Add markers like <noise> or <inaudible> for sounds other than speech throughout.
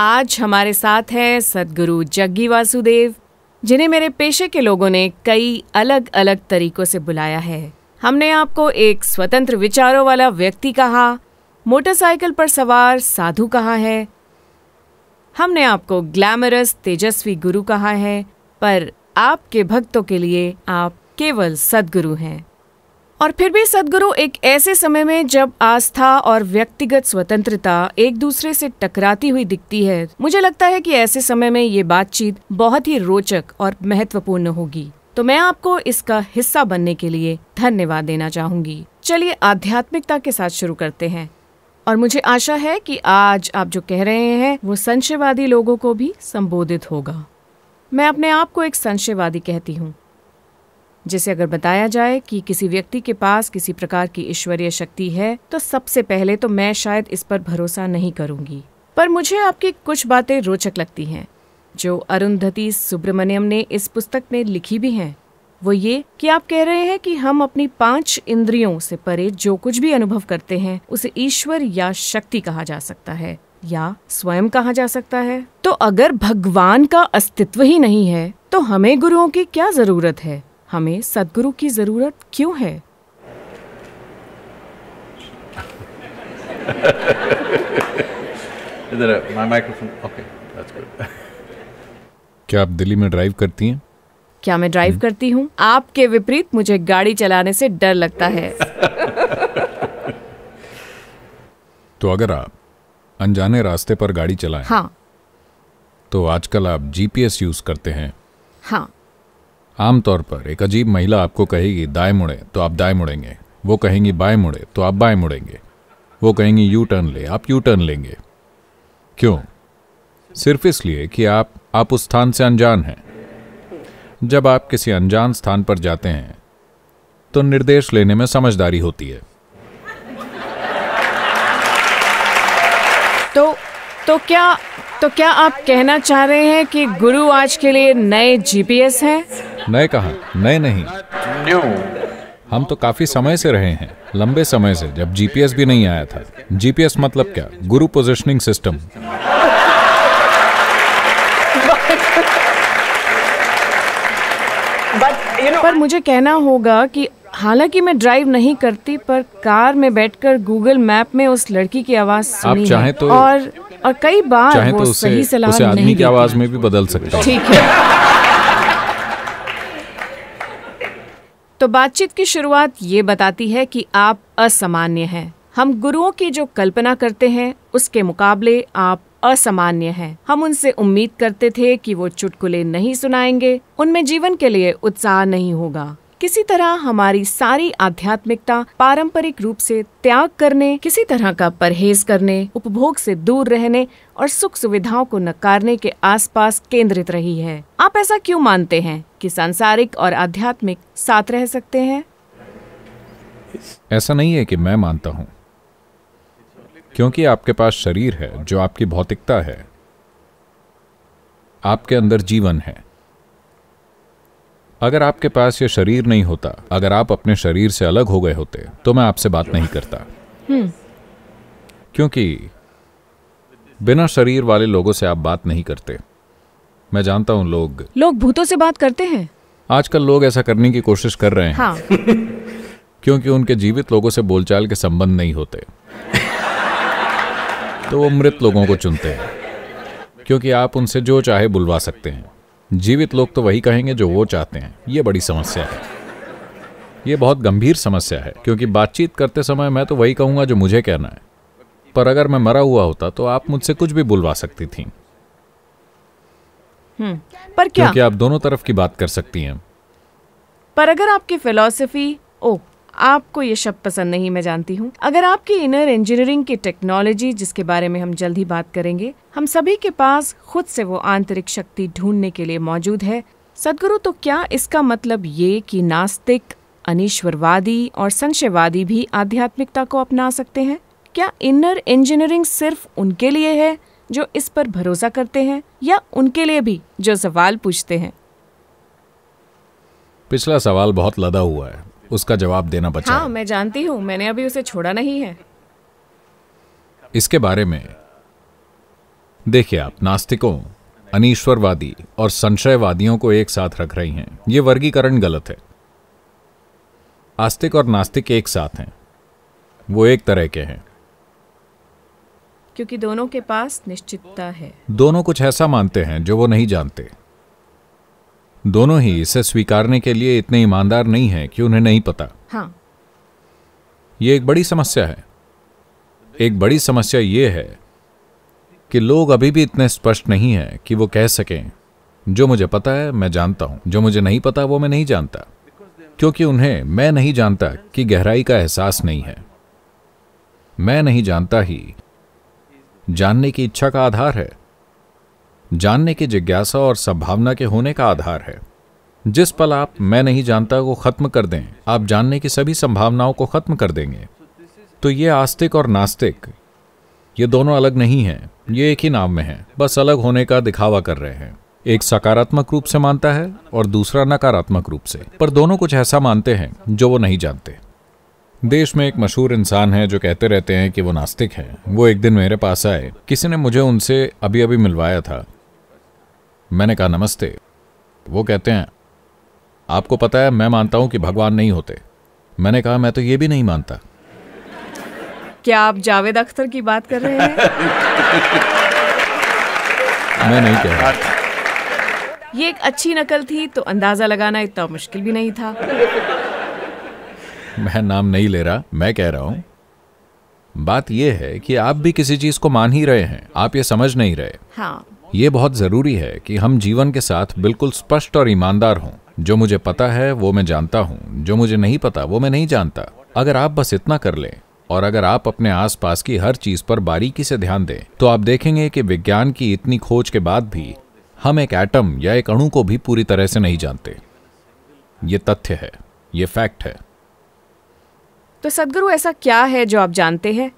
आज हमारे साथ हैं सदगुरु जग्गी वासुदेव जिन्हें मेरे पेशे के लोगों ने कई अलग अलग तरीकों से बुलाया है हमने आपको एक स्वतंत्र विचारों वाला व्यक्ति कहा मोटरसाइकिल पर सवार साधु कहा है हमने आपको ग्लैमरस तेजस्वी गुरु कहा है पर आपके भक्तों के लिए आप केवल सदगुरु हैं और फिर भी सदगुरु एक ऐसे समय में जब आस्था और व्यक्तिगत स्वतंत्रता एक दूसरे से टकराती हुई दिखती है मुझे लगता है कि ऐसे समय में ये बातचीत बहुत ही रोचक और महत्वपूर्ण होगी तो मैं आपको इसका हिस्सा बनने के लिए धन्यवाद देना चाहूंगी चलिए आध्यात्मिकता के साथ शुरू करते हैं और मुझे आशा है कि आज आप जो कह रहे हैं वो संशयवादी लोगों को भी संबोधित होगा मैं अपने आप को एक संशयवादी कहती हूँ जिसे अगर बताया जाए कि किसी व्यक्ति के पास किसी प्रकार की ईश्वरीय शक्ति है तो सबसे पहले तो मैं शायद इस पर भरोसा नहीं करूंगी पर मुझे आपकी कुछ बातें रोचक लगती हैं जो अरुंधति सुब्रमण्यम ने इस पुस्तक में लिखी भी हैं वो ये कि आप कह रहे हैं कि हम अपनी पांच इंद्रियों से परे जो कुछ भी अनुभव करते हैं उसे ईश्वर या शक्ति कहा जा सकता है या स्वयं कहा जा सकता है तो अगर भगवान का अस्तित्व ही नहीं है तो हमें गुरुओं की क्या जरूरत है हमें सदगुरु की ज़रूरत क्यों है <laughs> क्या आप दिल्ली में ड्राइव करती हैं क्या मैं ड्राइव हम्म। करती हूँ आपके विपरीत मुझे गाड़ी चलाने से डर लगता है <laughs> तो अगर आप अनजाने रास्ते पर गाड़ी चलाएं हाँ तो आजकल आप जीपीएस यूज करते हैं हाँ आमतौर पर एक अजीब महिला आपको कहेगी दाएं मुड़े तो आप दाएं मुड़ेंगे वो कहेंगी बाएं मुड़े तो आप बाएं मुड़ेंगे वो कहेंगी यू टर्न ले आप यू टर्न लेंगे क्यों सिर्फ इसलिए कि आप आप उस स्थान से अनजान हैं जब आप किसी अनजान स्थान पर जाते हैं तो निर्देश लेने में समझदारी होती है तो तो क्या तो क्या आप कहना चाह रहे हैं कि गुरु आज के लिए नए जीपीएस हैं? नए कहा नए नहीं न्यू हम तो काफी समय से रहे हैं लंबे समय से जब जीपीएस भी नहीं आया था जीपीएस मतलब क्या गुरु पोजिशनिंग सिस्टम पर मुझे कहना होगा कि हालांकि मैं ड्राइव नहीं करती पर कार में बैठकर गूगल मैप में उस लड़की की आवाज सुनी आप चाहे तो और और कई बार तो वो तो उसे, सही सलाह उसे आदमी की आवाज में भी बदल सकता ठीक है तो बातचीत की शुरुआत ये बताती है कि आप असामान्य हैं हम गुरुओं की जो कल्पना करते हैं उसके मुकाबले आप असामान्य हैं हम उनसे उम्मीद करते थे कि वो चुटकुले नहीं सुनाएंगे उनमें जीवन के लिए उत्साह नहीं होगा किसी तरह हमारी सारी आध्यात्मिकता पारंपरिक रूप से त्याग करने किसी तरह का परहेज करने उपभोग से दूर रहने और सुख सुविधाओं को नकारने के आसपास केंद्रित रही है आप ऐसा क्यों मानते हैं कि सांसारिक और आध्यात्मिक साथ रह सकते हैं ऐसा नहीं है कि मैं मानता हूँ क्योंकि आपके पास शरीर है जो आपकी भौतिकता है आपके अंदर जीवन है अगर आपके पास ये शरीर नहीं होता अगर आप अपने शरीर से अलग हो गए होते तो मैं आपसे बात नहीं करता हम्म। क्योंकि बिना शरीर वाले लोगों से आप बात नहीं करते मैं जानता हूँ लोग लोग भूतों से बात करते हैं आजकल लोग ऐसा करने की कोशिश कर रहे हैं हाँ। <laughs> क्योंकि उनके जीवित लोगों से बोलचाल के संबंध नहीं होते <laughs> तो वो मृत लोगों को चुनते हैं क्योंकि आप उनसे जो चाहे बुलवा सकते हैं जीवित लोग तो वही कहेंगे जो वो चाहते हैं ये बड़ी समस्या है ये बहुत गंभीर समस्या है क्योंकि बातचीत करते समय मैं तो वही कहूँगा जो मुझे कहना है पर अगर मैं मरा हुआ होता तो आप मुझसे कुछ भी बुलवा सकती थी हम्म, पर क्या क्योंकि आप दोनों तरफ की बात कर सकती हैं पर अगर आपकी फिलॉसफी ओह आपको ये शब्द पसंद नहीं मैं जानती हूँ अगर आपकी इनर इंजीनियरिंग की टेक्नोलॉजी जिसके बारे में हम जल्द ही बात करेंगे हम सभी के पास खुद से वो आंतरिक शक्ति ढूंढने के लिए मौजूद है सदगुरु तो क्या इसका मतलब ये कि नास्तिक अनिश्वरवादी और संशयवादी भी आध्यात्मिकता को अपना सकते हैं क्या इनर इंजीनियरिंग सिर्फ उनके लिए है जो इस पर भरोसा करते हैं या उनके लिए भी जो सवाल पूछते हैं पिछला सवाल बहुत लदा हुआ है उसका जवाब देना बचा हाँ, मैं जानती हूँ मैंने अभी उसे छोड़ा नहीं है इसके बारे में देखिए आप नास्तिकों अनिश्वरवादी और संशयवादियों को एक साथ रख रही हैं ये वर्गीकरण गलत है आस्तिक और नास्तिक एक साथ हैं वो एक तरह के हैं क्योंकि दोनों के पास निश्चितता है दोनों कुछ ऐसा मानते हैं जो वो नहीं जानते दोनों ही इसे स्वीकारने के लिए इतने ईमानदार नहीं हैं कि उन्हें नहीं पता हाँ ये एक बड़ी समस्या है एक बड़ी समस्या ये है कि लोग अभी भी इतने स्पष्ट नहीं हैं कि वो कह सकें जो मुझे पता है मैं जानता हूं जो मुझे नहीं पता वो मैं नहीं जानता क्योंकि उन्हें मैं नहीं जानता कि गहराई का एहसास नहीं है मैं नहीं जानता ही जानने की इच्छा का आधार है जानने की जिज्ञासा और संभावना के होने का आधार है जिस पल आप मैं नहीं जानता को खत्म कर दें आप जानने की सभी संभावनाओं को खत्म कर देंगे तो ये आस्तिक और नास्तिक ये दोनों अलग नहीं हैं ये एक ही नाम में हैं बस अलग होने का दिखावा कर रहे हैं एक सकारात्मक रूप से मानता है और दूसरा नकारात्मक रूप से पर दोनों कुछ ऐसा मानते हैं जो वो नहीं जानते देश में एक मशहूर इंसान है जो कहते रहते हैं कि वो नास्तिक हैं वो एक दिन मेरे पास आए किसी ने मुझे उनसे अभी अभी मिलवाया था मैंने कहा नमस्ते वो कहते हैं आपको पता है मैं मानता हूं कि भगवान नहीं होते मैंने कहा मैं तो ये भी नहीं मानता क्या आप जावेद अख्तर की बात कर रहे हैं <laughs> मैं नहीं कह रहा ये एक अच्छी नकल थी तो अंदाजा लगाना इतना मुश्किल भी नहीं था मैं नाम नहीं ले रहा मैं कह रहा हूं बात यह है कि आप भी किसी चीज को मान ही रहे हैं आप ये समझ नहीं रहे हाँ ये बहुत ज़रूरी है कि हम जीवन के साथ बिल्कुल स्पष्ट और ईमानदार हों जो मुझे पता है वो मैं जानता हूँ जो मुझे नहीं पता वो मैं नहीं जानता अगर आप बस इतना कर लें और अगर आप अपने आसपास की हर चीज पर बारीकी से ध्यान दें तो आप देखेंगे कि विज्ञान की इतनी खोज के बाद भी हम एक एटम या एक अणु को भी पूरी तरह से नहीं जानते ये तथ्य है ये फैक्ट है तो सदगुरु ऐसा क्या है जो आप जानते हैं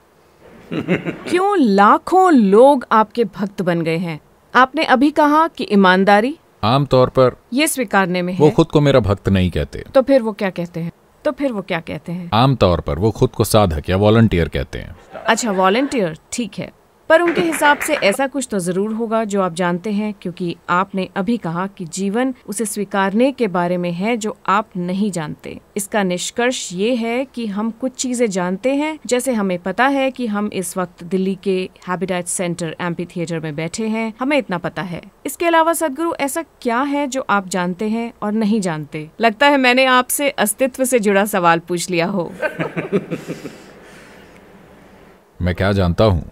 क्यों लाखों लोग आपके भक्त बन गए हैं आपने अभी कहा कि ईमानदारी आमतौर पर ये स्वीकारने में है। वो खुद को मेरा भक्त नहीं कहते तो फिर वो क्या कहते हैं तो फिर वो क्या कहते हैं आमतौर पर वो खुद को साधक या वॉलंटियर कहते हैं अच्छा वॉलंटियर ठीक है पर उनके हिसाब से ऐसा कुछ तो ज़रूर होगा जो आप जानते हैं क्योंकि आपने अभी कहा कि जीवन उसे स्वीकारने के बारे में है जो आप नहीं जानते इसका निष्कर्ष ये है कि हम कुछ चीज़ें जानते हैं जैसे हमें पता है कि हम इस वक्त दिल्ली के हैबिटेट सेंटर एम्पी थिएटर में बैठे हैं हमें इतना पता है इसके अलावा सदगुरु ऐसा क्या है जो आप जानते हैं और नहीं जानते लगता है मैंने आपसे अस्तित्व से जुड़ा सवाल पूछ लिया हो <laughs> मैं क्या जानता हूँ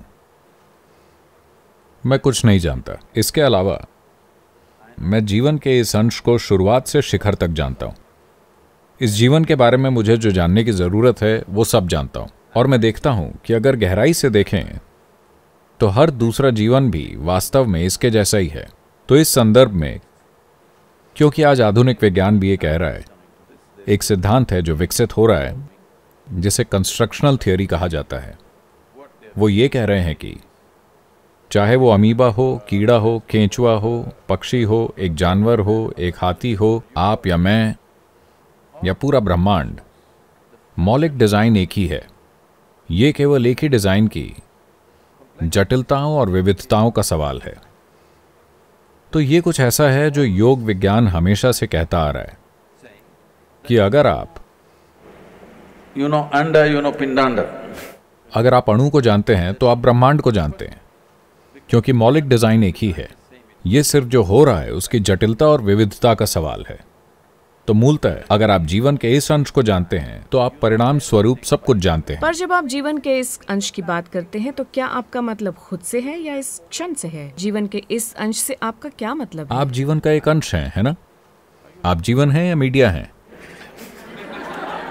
मैं कुछ नहीं जानता इसके अलावा मैं जीवन के इस अंश को शुरुआत से शिखर तक जानता हूं इस जीवन के बारे में मुझे जो जानने की ज़रूरत है वो सब जानता हूं और मैं देखता हूं कि अगर गहराई से देखें तो हर दूसरा जीवन भी वास्तव में इसके जैसा ही है तो इस संदर्भ में क्योंकि आज आधुनिक विज्ञान भी ये कह रहा है एक सिद्धांत है जो विकसित हो रहा है जिसे कंस्ट्रक्शनल थियोरी कहा जाता है वो ये कह रहे हैं कि चाहे वो अमीबा हो कीड़ा हो केंचुआ हो पक्षी हो एक जानवर हो एक हाथी हो आप या मैं या पूरा ब्रह्मांड मौलिक डिज़ाइन एक ही है ये केवल एक ही डिज़ाइन की जटिलताओं और विविधताओं का सवाल है तो ये कुछ ऐसा है जो योग विज्ञान हमेशा से कहता आ रहा है कि अगर आप यू नो अंड यू नो पिंडांड अगर आप अणु को जानते हैं तो आप ब्रह्मांड को जानते हैं क्योंकि मौलिक डिजाइन एक ही है ये सिर्फ जो हो रहा है उसकी जटिलता और विविधता का सवाल है तो मूलतः अगर आप जीवन के इस अंश को जानते हैं तो आप परिणाम स्वरूप सब कुछ जानते हैं पर जब आप जीवन के इस अंश की बात करते हैं तो क्या आपका मतलब खुद से है या इस क्षण से है जीवन के इस अंश से आपका क्या मतलब है? आप जीवन का एक अंश है, है ना आप जीवन है या मीडिया है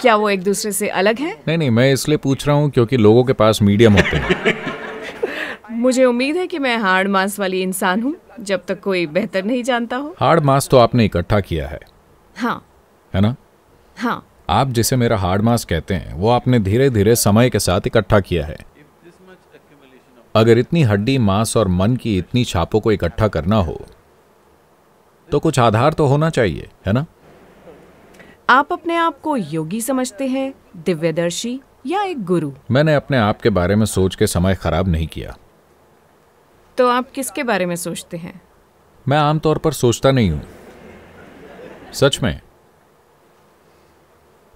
क्या वो एक दूसरे से अलग है नहीं नहीं मैं इसलिए पूछ रहा हूँ क्योंकि लोगों के पास मीडियम होते हैं <laughs> मुझे उम्मीद है कि मैं हार्ड मास वाली इंसान हूँ जब तक कोई बेहतर नहीं जानता हो हार्ड मास तो आपने इकट्ठा किया है हाँ है ना हाँ आप जिसे मेरा हार्ड मास कहते हैं वो आपने धीरे धीरे समय के साथ इकट्ठा किया है अगर इतनी हड्डी मांस और मन की इतनी छापों को इकट्ठा करना हो तो कुछ आधार तो होना चाहिए है ना आप अपने आप को योगी समझते हैं दिव्यदर्शी या एक गुरु मैंने अपने आप के बारे में सोच के समय खराब नहीं किया तो आप किसके बारे में सोचते हैं मैं आमतौर पर सोचता नहीं हूं सच में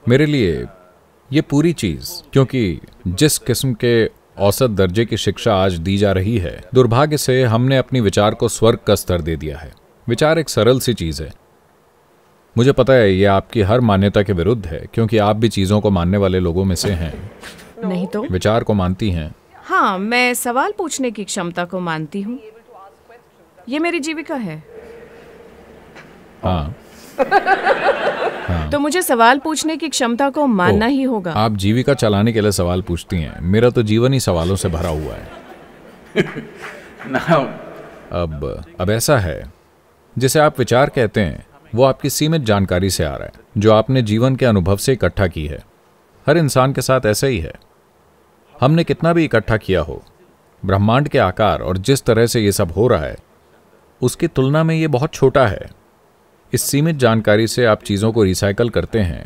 मेरे लिए ये पूरी चीज क्योंकि जिस किस्म के औसत दर्जे की शिक्षा आज दी जा रही है दुर्भाग्य से हमने अपनी विचार को स्वर्ग का स्तर दे दिया है विचार एक सरल सी चीज है मुझे पता है ये आपकी हर मान्यता के विरुद्ध है क्योंकि आप भी चीजों को मानने वाले लोगों में से हैं नहीं तो विचार को मानती हैं हाँ मैं सवाल पूछने की क्षमता को मानती हूँ ये मेरी जीविका है हाँ, हाँ। तो मुझे सवाल पूछने की क्षमता को मानना ही होगा आप जीविका चलाने के लिए सवाल पूछती हैं मेरा तो जीवन ही सवालों से भरा हुआ है <laughs> अब अब ऐसा है जिसे आप विचार कहते हैं वो आपकी सीमित जानकारी से आ रहा है जो आपने जीवन के अनुभव से इकट्ठा की है हर इंसान के साथ ऐसा ही है हमने कितना भी इकट्ठा किया हो ब्रह्मांड के आकार और जिस तरह से ये सब हो रहा है उसकी तुलना में ये बहुत छोटा है इस सीमित जानकारी से आप चीज़ों को रिसाइकल करते हैं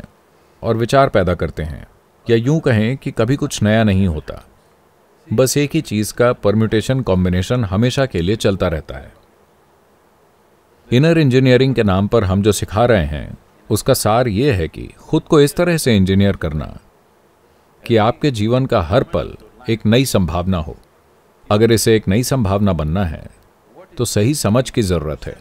और विचार पैदा करते हैं या यूं कहें कि कभी कुछ नया नहीं होता बस एक ही चीज़ का परम्यूटेशन कॉम्बिनेशन हमेशा के लिए चलता रहता है इनर इंजीनियरिंग के नाम पर हम जो सिखा रहे हैं उसका सार ये है कि खुद को इस तरह से इंजीनियर करना कि आपके जीवन का हर पल एक नई संभावना हो अगर इसे एक नई संभावना बनना है तो सही समझ की जरूरत है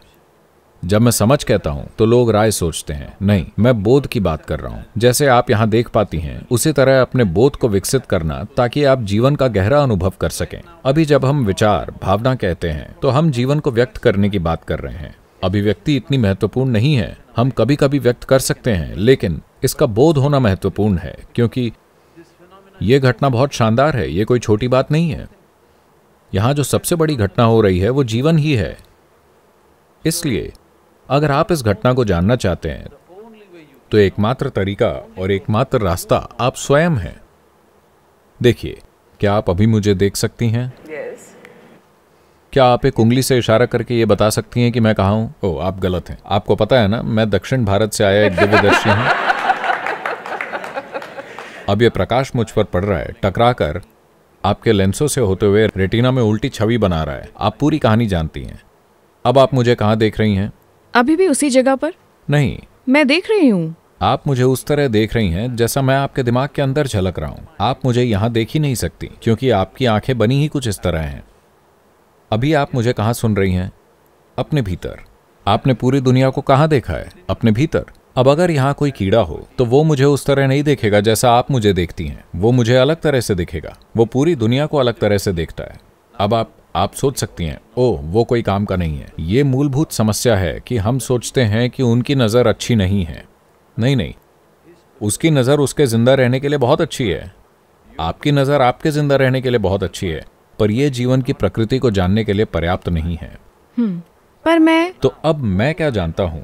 जब मैं समझ कहता हूं तो लोग राय सोचते हैं नहीं मैं बोध की बात कर रहा हूं जैसे आप यहां देख पाती हैं उसी तरह अपने बोध को विकसित करना ताकि आप जीवन का गहरा अनुभव कर सकें अभी जब हम विचार भावना कहते हैं तो हम जीवन को व्यक्त करने की बात कर रहे हैं अभिव्यक्ति इतनी महत्वपूर्ण नहीं है हम कभी कभी व्यक्त कर सकते हैं लेकिन इसका बोध होना महत्वपूर्ण है क्योंकि यह घटना बहुत शानदार है यह कोई छोटी बात नहीं है यहां जो सबसे बड़ी घटना हो रही है वो जीवन ही है इसलिए अगर आप इस घटना को जानना चाहते हैं तो एकमात्र तरीका और एकमात्र रास्ता आप स्वयं हैं देखिए क्या आप अभी मुझे देख सकती हैं yes. क्या आप एक उंगली से इशारा करके ये बता सकती हैं कि मैं कहा हूं ओ आप गलत हैं आपको पता है ना मैं दक्षिण भारत से आया एक दिव्यदर्शी हूं अब यह प्रकाश मुझ पर पड़ रहा है टकरा कर आपके लेंसों से होते हुए रेटिना में उल्टी छवि बना रहा है आप पूरी कहानी जानती हैं अब आप मुझे कहाँ देख रही हैं अभी भी उसी जगह पर नहीं मैं देख रही हूँ आप मुझे उस तरह देख रही हैं जैसा मैं आपके दिमाग के अंदर झलक रहा हूँ आप मुझे यहाँ देख ही नहीं सकती क्योंकि आपकी आंखें बनी ही कुछ इस तरह हैं अभी आप मुझे कहाँ सुन रही हैं अपने भीतर आपने पूरी दुनिया को कहाँ देखा है अपने भीतर अब अगर यहाँ कोई कीड़ा हो तो वो मुझे उस तरह नहीं देखेगा जैसा आप मुझे देखती हैं वो मुझे अलग तरह से देखेगा वो पूरी दुनिया को अलग तरह से देखता है अब आप आप सोच सकती हैं ओ वो कोई काम का नहीं है ये मूलभूत समस्या है कि हम सोचते हैं कि उनकी नज़र अच्छी नहीं है नहीं नहीं उसकी नज़र उसके ज़िंदा रहने के लिए बहुत अच्छी है आपकी नज़र आपके ज़िंदा रहने के लिए बहुत अच्छी है पर यह जीवन की प्रकृति को जानने के लिए पर्याप्त नहीं है हम्म, पर मैं तो अब मैं क्या जानता हूँ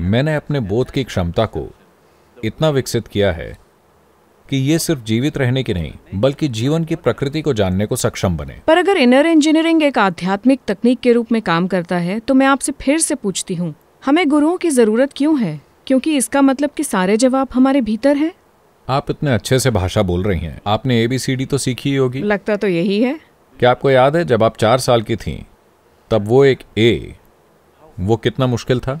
मैंने अपने बोध की क्षमता को इतना विकसित किया है कि ये सिर्फ जीवित रहने की नहीं बल्कि जीवन की प्रकृति को जानने को सक्षम बने पर अगर इनर इंजीनियरिंग एक आध्यात्मिक तकनीक के रूप में काम करता है तो मैं आपसे फिर से पूछती हूँ हमें गुरुओं की जरूरत क्यों है क्योंकि इसका मतलब कि सारे जवाब हमारे भीतर है आप इतने अच्छे से भाषा बोल रही हैं आपने ए बी सी डी तो सीखी ही होगी लगता तो यही है क्या आपको याद है जब आप चार साल की थी तब वो एक ए वो कितना मुश्किल था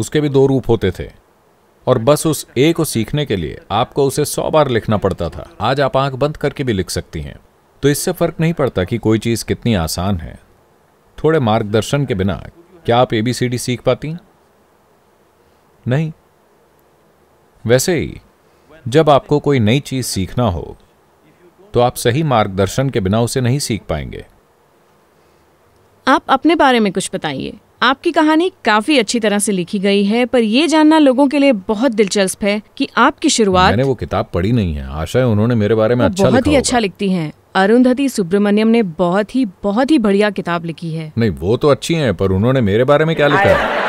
उसके भी दो रूप होते थे और बस उस ए को सीखने के लिए आपको उसे सौ बार लिखना पड़ता था आज आप आंख बंद करके भी लिख सकती हैं तो इससे फर्क नहीं पड़ता कि कोई चीज़ कितनी आसान है थोड़े मार्गदर्शन के बिना क्या आप एबीसीडी सीख पाती नहीं वैसे ही जब आपको कोई नई चीज़ सीखना हो तो आप सही मार्गदर्शन के बिना उसे नहीं सीख पाएंगे आप अपने बारे में कुछ बताइए आपकी कहानी काफी अच्छी तरह से लिखी गई है पर यह जानना लोगों के लिए बहुत दिलचस्प है कि आपकी शुरुआत मैंने वो किताब पढ़ी नहीं है आशा है उन्होंने मेरे बारे में अच्छा बहुत ही अच्छा लिखती हैं अरुंधति सुब्रमण्यम ने बहुत ही बहुत ही बढ़िया किताब लिखी है नहीं वो तो अच्छी है पर उन्होंने मेरे बारे में क्या लिखा है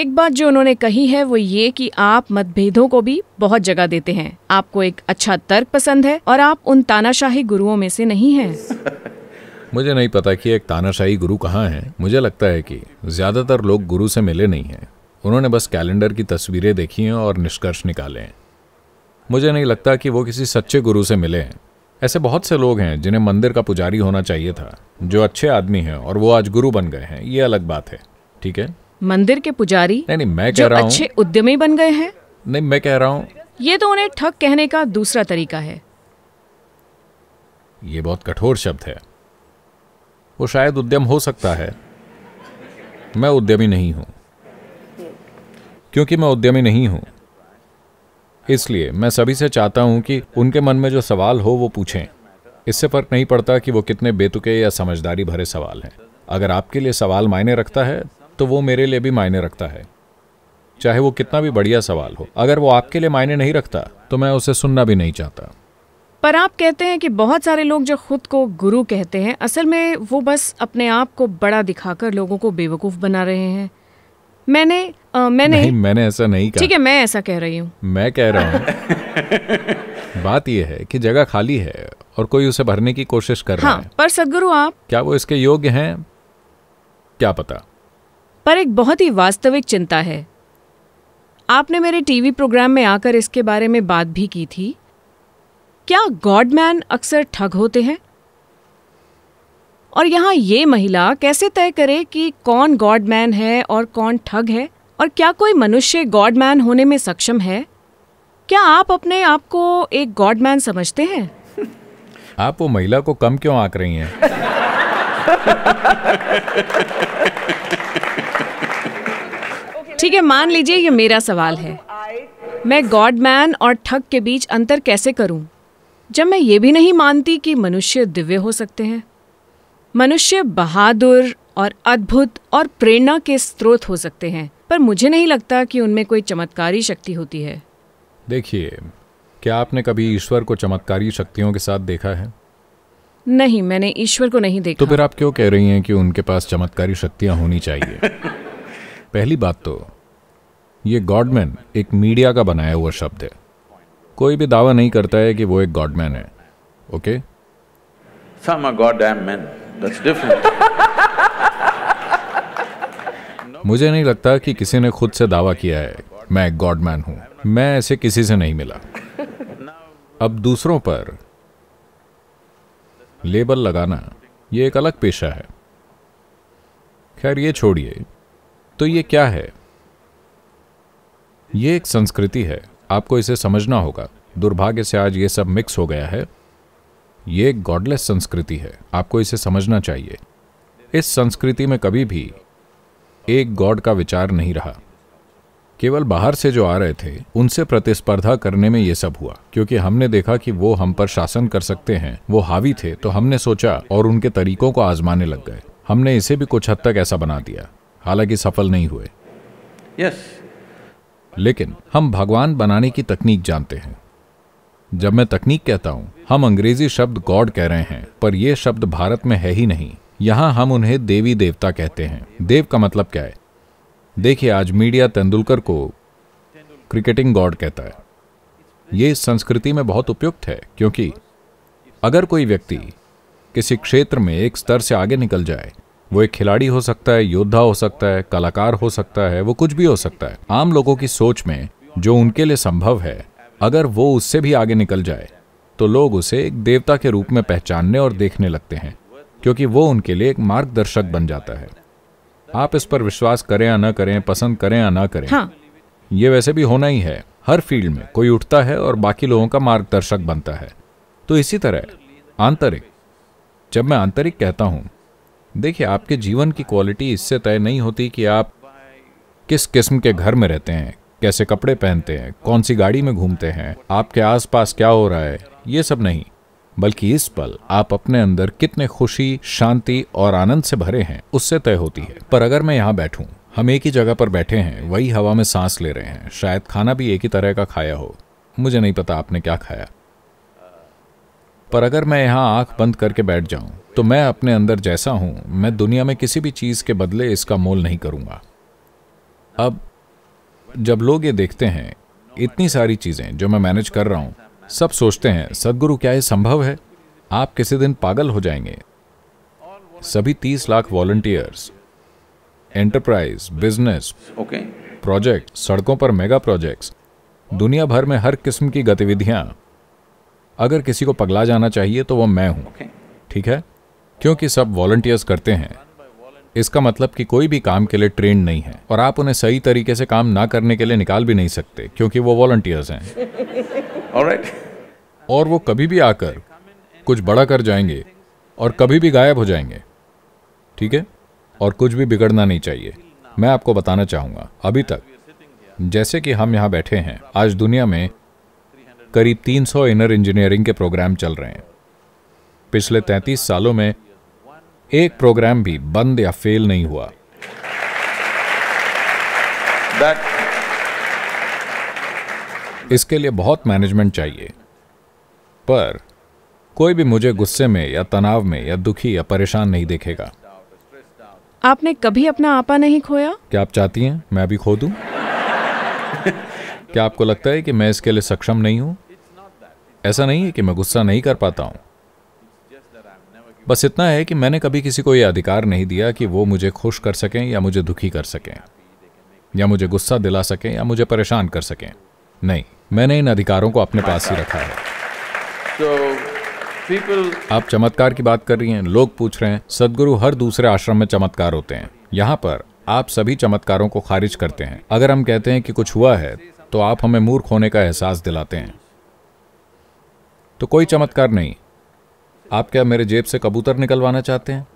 एक बात जो उन्होंने कही है वो ये कि आप मतभेदों को भी बहुत जगह देते हैं आपको एक अच्छा तर्क पसंद है और आप उन तानाशाही गुरुओं में से नहीं हैं मुझे नहीं पता कि एक तानाशाही गुरु कहाँ हैं मुझे लगता है कि ज़्यादातर लोग गुरु से मिले नहीं हैं उन्होंने बस कैलेंडर की तस्वीरें देखी हैं और निष्कर्ष निकाले हैं मुझे नहीं लगता कि वो किसी सच्चे गुरु से मिले हैं ऐसे बहुत से लोग हैं जिन्हें मंदिर का पुजारी होना चाहिए था जो अच्छे आदमी हैं और वो आज गुरु बन गए हैं ये अलग बात है ठीक है मंदिर के पुजारी नहीं नहीं मैं कह रहा हूँ अच्छे उद्यमी बन गए हैं नहीं मैं कह रहा हूँ ये तो उन्हें ठग कहने का दूसरा तरीका है ये बहुत कठोर शब्द है वो शायद उद्यम हो सकता है मैं उद्यमी नहीं हूं क्योंकि मैं उद्यमी नहीं हूं इसलिए मैं सभी से चाहता हूं कि उनके मन में जो सवाल हो वो पूछें इससे फ़र्क नहीं पड़ता कि वो कितने बेतुके या समझदारी भरे सवाल हैं अगर आपके लिए सवाल मायने रखता है तो वो मेरे लिए भी मायने रखता है चाहे वो कितना भी बढ़िया सवाल हो अगर वो आपके लिए मायने नहीं रखता तो मैं उसे सुनना भी नहीं चाहता पर आप कहते हैं कि बहुत सारे लोग जो खुद को गुरु कहते हैं असल में वो बस अपने आप को बड़ा दिखाकर लोगों को बेवकूफ़ बना रहे हैं मैंने आ, मैंने नहीं, मैंने ऐसा नहीं कहा ठीक है मैं ऐसा कह रही हूँ मैं कह रहा हूँ बात यह है कि जगह खाली है और कोई उसे भरने की कोशिश कर हाँ, रहा है पर सदगुरु आप क्या वो इसके योग्य हैं क्या पता पर एक बहुत ही वास्तविक चिंता है आपने मेरे टीवी प्रोग्राम में आकर इसके बारे में बात भी की थी क्या गॉडमैन अक्सर ठग होते हैं और यहाँ ये महिला कैसे तय करे कि कौन गॉडमैन है और कौन ठग है और क्या कोई मनुष्य गॉडमैन होने में सक्षम है क्या आप अपने आप को एक गॉडमैन समझते हैं <laughs> आप वो महिला को कम क्यों आंक रही हैं <laughs> ठीक है मान लीजिए ये मेरा सवाल है मैं गॉडमैन और ठग के बीच अंतर कैसे करूं जब मैं ये भी नहीं मानती कि मनुष्य दिव्य हो सकते हैं मनुष्य बहादुर और अद्भुत और प्रेरणा के स्रोत हो सकते हैं पर मुझे नहीं लगता कि उनमें कोई चमत्कारी शक्ति होती है देखिए क्या आपने कभी ईश्वर को चमत्कारी शक्तियों के साथ देखा है नहीं मैंने ईश्वर को नहीं देखा तो फिर आप क्यों कह रही हैं कि उनके पास चमत्कारी शक्तियां होनी चाहिए <laughs> पहली बात तो ये गॉडमैन एक मीडिया का बनाया हुआ शब्द है कोई भी दावा नहीं करता है कि वो एक गॉड मैन है ओके मुझे नहीं लगता कि किसी ने खुद से दावा किया है मैं एक गॉड मैन मैं ऐसे किसी से नहीं मिला अब दूसरों पर लेबल लगाना ये एक अलग पेशा है खैर ये छोड़िए तो ये क्या है ये एक संस्कृति है आपको इसे समझना होगा दुर्भाग्य से आज ये सब मिक्स हो गया है ये गॉडलेस संस्कृति है आपको इसे समझना चाहिए इस संस्कृति में कभी भी एक गॉड का विचार नहीं रहा केवल बाहर से जो आ रहे थे उनसे प्रतिस्पर्धा करने में यह सब हुआ क्योंकि हमने देखा कि वो हम पर शासन कर सकते हैं वो हावी थे तो हमने सोचा और उनके तरीकों को आजमाने लग गए हमने इसे भी कुछ हद तक ऐसा बना दिया हालांकि सफल नहीं हुए यस yes. लेकिन हम भगवान बनाने की तकनीक जानते हैं जब मैं तकनीक कहता हूं हम अंग्रेजी शब्द गॉड कह रहे हैं पर यह शब्द भारत में है ही नहीं यहां हम उन्हें देवी देवता कहते हैं देव का मतलब क्या है देखिए आज मीडिया तेंदुलकर को क्रिकेटिंग गॉड कहता है ये संस्कृति में बहुत उपयुक्त है क्योंकि अगर कोई व्यक्ति किसी क्षेत्र में एक स्तर से आगे निकल जाए वो एक खिलाड़ी हो सकता है योद्धा हो सकता है कलाकार हो सकता है वो कुछ भी हो सकता है आम लोगों की सोच में जो उनके लिए संभव है अगर वो उससे भी आगे निकल जाए तो लोग उसे एक देवता के रूप में पहचानने और देखने लगते हैं क्योंकि वो उनके लिए एक मार्गदर्शक बन जाता है आप इस पर विश्वास करें या ना करें पसंद करें या ना करें हाँ। ये वैसे भी होना ही है हर फील्ड में कोई उठता है और बाकी लोगों का मार्गदर्शक बनता है तो इसी तरह आंतरिक जब मैं आंतरिक कहता हूं देखिए आपके जीवन की क्वालिटी इससे तय नहीं होती कि आप किस किस्म के घर में रहते हैं कैसे कपड़े पहनते हैं कौन सी गाड़ी में घूमते हैं आपके आसपास क्या हो रहा है ये सब नहीं बल्कि इस पल आप अपने अंदर कितने खुशी शांति और आनंद से भरे हैं उससे तय होती है पर अगर मैं यहाँ बैठूं हम एक ही जगह पर बैठे हैं वही हवा में सांस ले रहे हैं शायद खाना भी एक ही तरह का खाया हो मुझे नहीं पता आपने क्या खाया पर अगर मैं यहाँ आंख बंद करके बैठ जाऊं तो मैं अपने अंदर जैसा हूं मैं दुनिया में किसी भी चीज के बदले इसका मोल नहीं करूंगा अब जब लोग ये देखते हैं इतनी सारी चीजें जो मैं मैनेज कर रहा हूं सब सोचते हैं सदगुरु क्या यह संभव है आप किसी दिन पागल हो जाएंगे सभी तीस lakh volunteers enterprise business project सड़कों पर मेगा प्रोजेक्ट्स दुनिया भर में हर किस्म की गतिविधियां अगर किसी को पगला जाना चाहिए तो वो मैं हूँ ठीक है क्योंकि सब वॉल्टियर्स करते हैं इसका मतलब कि कोई भी काम के लिए ट्रेन नहीं है और आप उन्हें सही तरीके से काम ना करने के लिए निकाल भी नहीं सकते क्योंकि वो वॉल्टियर्स हैं <laughs> right. और वो कभी भी आकर कुछ बड़ा कर जाएंगे और कभी भी गायब हो जाएंगे ठीक है और कुछ भी बिगड़ना नहीं चाहिए मैं आपको बताना चाहूँगा अभी तक जैसे कि हम यहाँ बैठे हैं आज दुनिया में करीब 300 इनर इंजीनियरिंग के प्रोग्राम चल रहे हैं पिछले 33 सालों में एक प्रोग्राम भी बंद या फेल नहीं हुआ That... इसके लिए बहुत मैनेजमेंट चाहिए पर कोई भी मुझे गुस्से में या तनाव में या दुखी या परेशान नहीं देखेगा आपने कभी अपना आपा नहीं खोया क्या आप चाहती हैं मैं अभी खो दूं? <laughs> क्या आपको लगता है कि मैं इसके लिए सक्षम नहीं हूं ऐसा नहीं है कि मैं गुस्सा नहीं कर पाता हूँ बस इतना है कि मैंने कभी किसी को यह अधिकार नहीं दिया कि वो मुझे खुश कर सकें या मुझे दुखी कर सकें या मुझे गुस्सा दिला सकें या मुझे परेशान कर सकें नहीं मैंने इन अधिकारों को अपने पास ही रखा है so, people... आप चमत्कार की बात कर रही हैं लोग पूछ रहे हैं सदगुरु हर दूसरे आश्रम में चमत्कार होते हैं यहाँ पर आप सभी चमत्कारों को खारिज करते हैं अगर हम कहते हैं कि कुछ हुआ है तो आप हमें मूर्ख होने का एहसास दिलाते हैं तो कोई चमत्कार नहीं आप क्या मेरे जेब से कबूतर निकलवाना चाहते हैं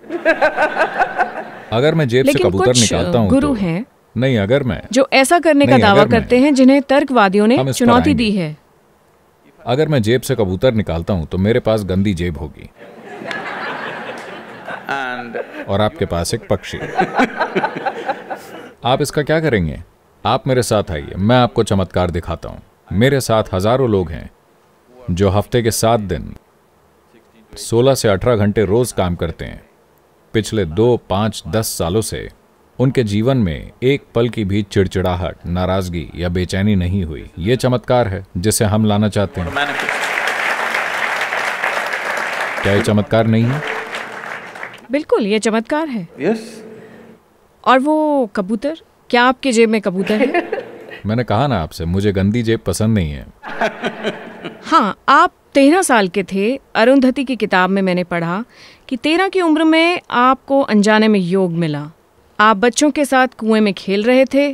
अगर मैं जेब से कबूतर निकालता हूँ गुरु तो, हैं नहीं अगर मैं जो ऐसा करने का दावा करते हैं जिन्हें तर्कवादियों ने चुनौती दी है अगर मैं जेब से कबूतर निकालता हूँ तो मेरे पास गंदी जेब होगी और आपके पास एक पक्षी आप इसका क्या करेंगे आप मेरे साथ आइए मैं आपको चमत्कार दिखाता हूँ मेरे साथ हजारों लोग हैं जो हफ्ते के सात दिन 16 से 18 घंटे रोज काम करते हैं पिछले दो पांच दस सालों से उनके जीवन में एक पल की भी चिड़चिड़ाहट नाराजगी या बेचैनी नहीं हुई ये चमत्कार है जिसे हम लाना चाहते हैं क्या ये चमत्कार नहीं है बिल्कुल ये चमत्कार है yes. और वो कबूतर क्या आपके जेब में कबूतर है <laughs> मैंने कहा ना आपसे मुझे गंदी जेब पसंद नहीं है <laughs> हाँ आप तेरह साल के थे अरुंधति की किताब में मैंने पढ़ा कि तेरह की उम्र में आपको अनजाने में योग मिला आप बच्चों के साथ कुएं में खेल रहे थे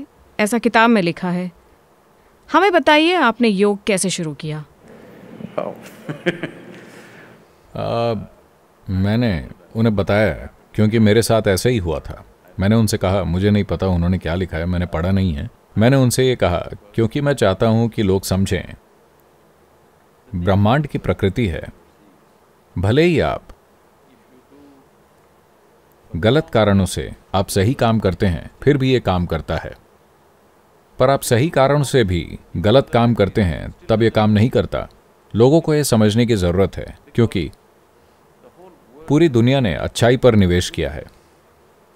ऐसा किताब में लिखा है हमें बताइए आपने योग कैसे शुरू किया आ, <laughs> मैंने उन्हें बताया क्योंकि मेरे साथ ऐसा ही हुआ था मैंने उनसे कहा मुझे नहीं पता उन्होंने क्या लिखा है मैंने पढ़ा नहीं है मैंने उनसे ये कहा क्योंकि मैं चाहता हूँ कि लोग समझें ब्रह्मांड की प्रकृति है भले ही आप गलत कारणों से आप सही काम करते हैं फिर भी ये काम करता है पर आप सही कारणों से भी गलत काम करते हैं तब ये काम नहीं करता लोगों को यह समझने की ज़रूरत है क्योंकि पूरी दुनिया ने अच्छाई पर निवेश किया है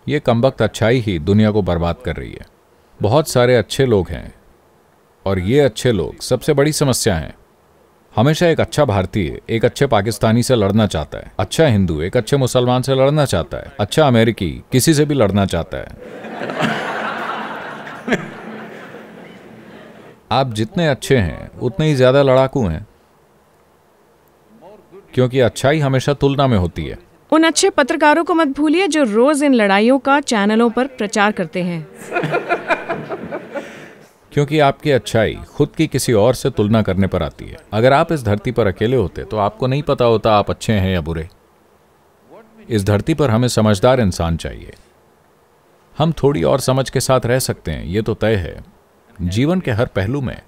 ये कमबख्त अच्छाई ही दुनिया को बर्बाद कर रही है बहुत सारे अच्छे लोग हैं और ये अच्छे लोग सबसे बड़ी समस्या हैं हमेशा एक अच्छा भारतीय एक अच्छे पाकिस्तानी से लड़ना चाहता है अच्छा हिंदू एक अच्छे मुसलमान से लड़ना चाहता है अच्छा अमेरिकी किसी से भी लड़ना चाहता है आप जितने अच्छे हैं उतने ही ज्यादा लड़ाकू हैं क्योंकि अच्छाई हमेशा तुलना में होती है उन अच्छे पत्रकारों को मत भूलिए जो रोज इन लड़ाइयों का चैनलों पर प्रचार करते हैं क्योंकि आपकी अच्छाई खुद की किसी और से तुलना करने पर आती है अगर आप इस धरती पर अकेले होते तो आपको नहीं पता होता आप अच्छे हैं या बुरे इस धरती पर हमें समझदार इंसान चाहिए हम थोड़ी और समझ के साथ रह सकते हैं ये तो तय है जीवन के हर पहलू में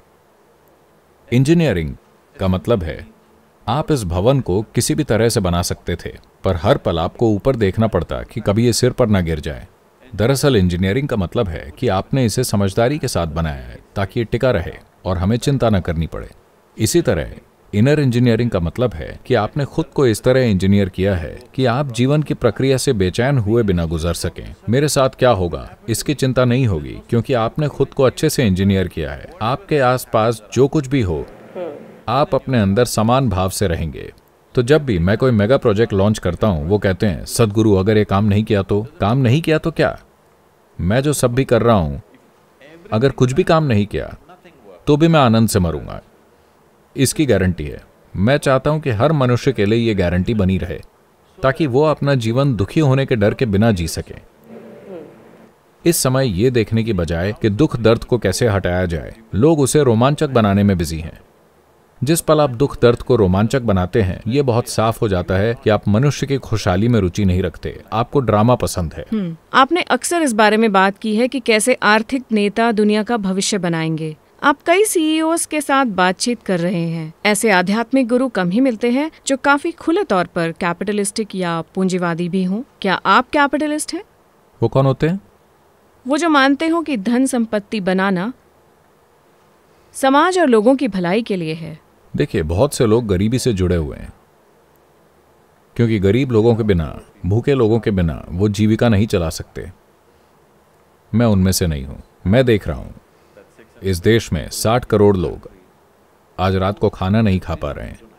इंजीनियरिंग का मतलब है आप इस भवन को किसी भी तरह से बना सकते थे पर हर पल आपको ऊपर देखना पड़ता कि कभी ये सिर पर ना गिर जाए दरअसल इंजीनियरिंग का मतलब है कि आपने इसे समझदारी के साथ बनाया है ताकि ये टिका रहे और हमें चिंता न करनी पड़े इसी तरह इनर इंजीनियरिंग का मतलब है कि आपने खुद को इस तरह इंजीनियर किया है कि आप जीवन की प्रक्रिया से बेचैन हुए बिना गुजर सकें मेरे साथ क्या होगा इसकी चिंता नहीं होगी क्योंकि आपने खुद को अच्छे से इंजीनियर किया है आपके आसपास जो कुछ भी हो हम्म। आप अपने अंदर समान भाव से रहेंगे तो जब भी मैं कोई मेगा प्रोजेक्ट लॉन्च करता हूँ वो कहते हैं सदगुरु अगर ये काम नहीं किया तो काम नहीं किया तो क्या मैं जो सब भी कर रहा हूँ अगर कुछ भी काम नहीं किया तो भी मैं आनंद से मरूंगा इसकी गारंटी है मैं चाहता हूं कि हर मनुष्य के लिए यह गारंटी बनी रहे ताकि वो अपना जीवन दुखी होने के डर के बिना जी सके इस समय ये देखने की बजाय कि दुख दर्द को कैसे हटाया जाए लोग उसे रोमांचक बनाने में बिजी हैं जिस पल आप दुख दर्द को रोमांचक बनाते हैं ये बहुत साफ हो जाता है कि आप मनुष्य की खुशहाली में रुचि नहीं रखते आपको ड्रामा पसंद है हम्म, आपने अक्सर इस बारे में बात की है कि कैसे आर्थिक नेता दुनिया का भविष्य बनाएंगे आप कई सीईओ e के साथ बातचीत कर रहे हैं ऐसे आध्यात्मिक गुरु कम ही मिलते हैं जो काफी खुले तौर पर कैपिटलिस्टिक या पूंजीवादी भी हों क्या आप कैपिटलिस्ट हैं वो कौन होते हैं वो जो मानते हो कि धन संपत्ति बनाना समाज और लोगों की भलाई के लिए है देखिए बहुत से लोग गरीबी से जुड़े हुए हैं क्योंकि गरीब लोगों के बिना भूखे लोगों के बिना वो जीविका नहीं चला सकते मैं उनमें से नहीं हूं मैं देख रहा हूं इस देश में 60 करोड़ लोग आज रात को खाना नहीं खा पा रहे हैं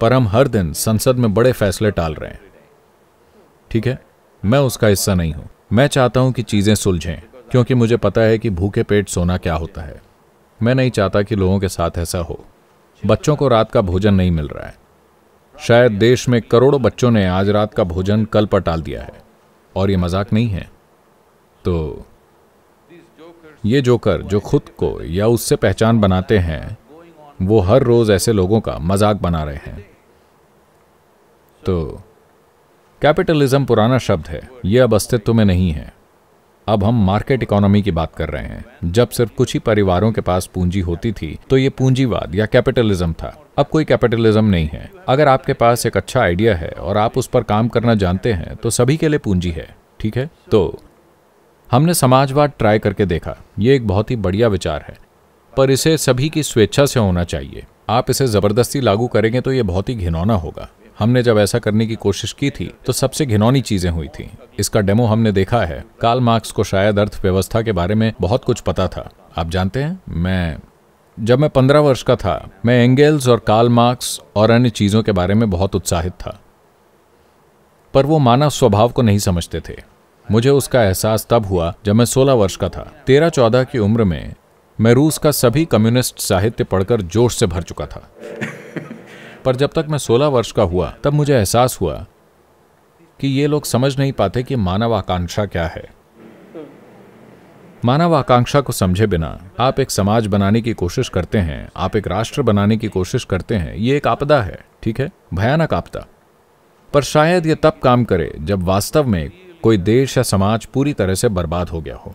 पर हम हर दिन संसद में बड़े फैसले टाल रहे हैं ठीक है मैं उसका हिस्सा नहीं हूं मैं चाहता हूं कि चीजें सुलझें क्योंकि मुझे पता है कि भूखे पेट सोना क्या होता है मैं नहीं चाहता कि लोगों के साथ ऐसा हो बच्चों को रात का भोजन नहीं मिल रहा है शायद देश में करोड़ों बच्चों ने आज रात का भोजन कल पर टाल दिया है और ये मजाक नहीं है तो ये जोकर जो खुद को या उससे पहचान बनाते हैं वो हर रोज ऐसे लोगों का मजाक बना रहे हैं तो कैपिटलिज्म पुराना शब्द है यह अब अस्तित्व में नहीं है अब हम मार्केट इकोनॉमी की बात कर रहे हैं जब सिर्फ कुछ ही परिवारों के पास पूंजी होती थी तो ये पूंजीवाद या कैपिटलिज्म था अब कोई कैपिटलिज्म नहीं है अगर आपके पास एक अच्छा आइडिया है और आप उस पर काम करना जानते हैं तो सभी के लिए पूंजी है ठीक है तो हमने समाजवाद ट्राई करके देखा ये एक बहुत ही बढ़िया विचार है पर इसे सभी की स्वेच्छा से होना चाहिए आप इसे ज़बरदस्ती लागू करेंगे तो यह बहुत ही घिनौना होगा हमने जब ऐसा करने की कोशिश की थी तो सबसे घिनौनी चीजें हुई थी इसका डेमो हमने देखा है काल मार्क्स को शायद अर्थव्यवस्था के बारे में बहुत कुछ पता था आप जानते हैं मैं जब मैं पंद्रह वर्ष का था मैं एंगेल्स और काल मार्क्स और अन्य चीजों के बारे में बहुत उत्साहित था पर वो मानव स्वभाव को नहीं समझते थे मुझे उसका एहसास तब हुआ जब मैं सोलह वर्ष का था तेरह चौदह की उम्र में मैं रूस का सभी कम्युनिस्ट साहित्य पढ़कर जोश से भर चुका था पर जब तक मैं 16 वर्ष का हुआ तब मुझे एहसास हुआ कि ये लोग समझ नहीं पाते कि मानव आकांक्षा क्या है मानव आकांक्षा को समझे बिना आप एक समाज बनाने की कोशिश करते हैं आप एक राष्ट्र बनाने की कोशिश करते हैं ये एक आपदा है ठीक है भयानक आपदा पर शायद ये तब काम करे जब वास्तव में कोई देश या समाज पूरी तरह से बर्बाद हो गया हो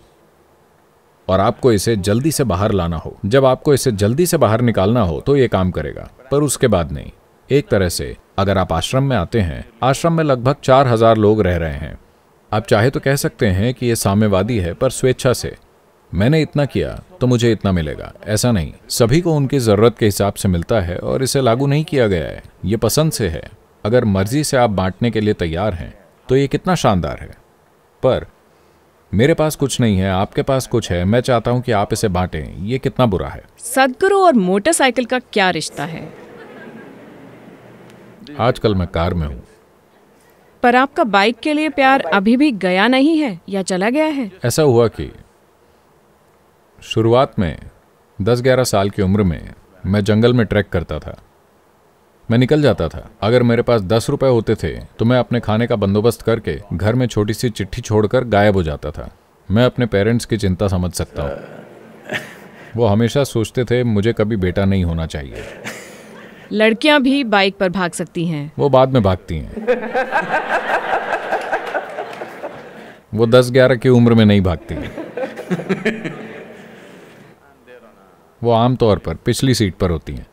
और आपको इसे जल्दी से बाहर लाना हो जब आपको इसे जल्दी से बाहर निकालना हो तो ये काम करेगा पर उसके बाद नहीं एक तरह से अगर आप आश्रम में आते हैं आश्रम में लगभग चार हजार लोग रह रहे हैं आप चाहे तो कह सकते हैं कि यह साम्यवादी है पर स्वेच्छा से मैंने इतना किया तो मुझे इतना मिलेगा ऐसा नहीं सभी को उनकी ज़रूरत के हिसाब से मिलता है और इसे लागू नहीं किया गया है ये पसंद से है अगर मर्जी से आप बांटने के लिए तैयार हैं तो ये कितना शानदार है पर मेरे पास कुछ नहीं है आपके पास कुछ है मैं चाहता हूँ कि आप इसे बांटे ये कितना बुरा है सदगुरु और मोटरसाइकिल का क्या रिश्ता है आजकल मैं कार में हूँ पर आपका बाइक के लिए प्यार अभी भी गया नहीं है या चला गया है ऐसा हुआ कि शुरुआत में 10-11 साल की उम्र में मैं जंगल में ट्रैक करता था मैं निकल जाता था अगर मेरे पास दस रुपए होते थे तो मैं अपने खाने का बंदोबस्त करके घर में छोटी सी चिट्ठी छोड़कर गायब हो जाता था मैं अपने पेरेंट्स की चिंता समझ सकता हूँ वो हमेशा सोचते थे मुझे कभी बेटा नहीं होना चाहिए लड़कियां भी बाइक पर भाग सकती हैं वो बाद में भागती हैं वो दस ग्यारह की उम्र में नहीं भागती वो आमतौर पर पिछली सीट पर होती हैं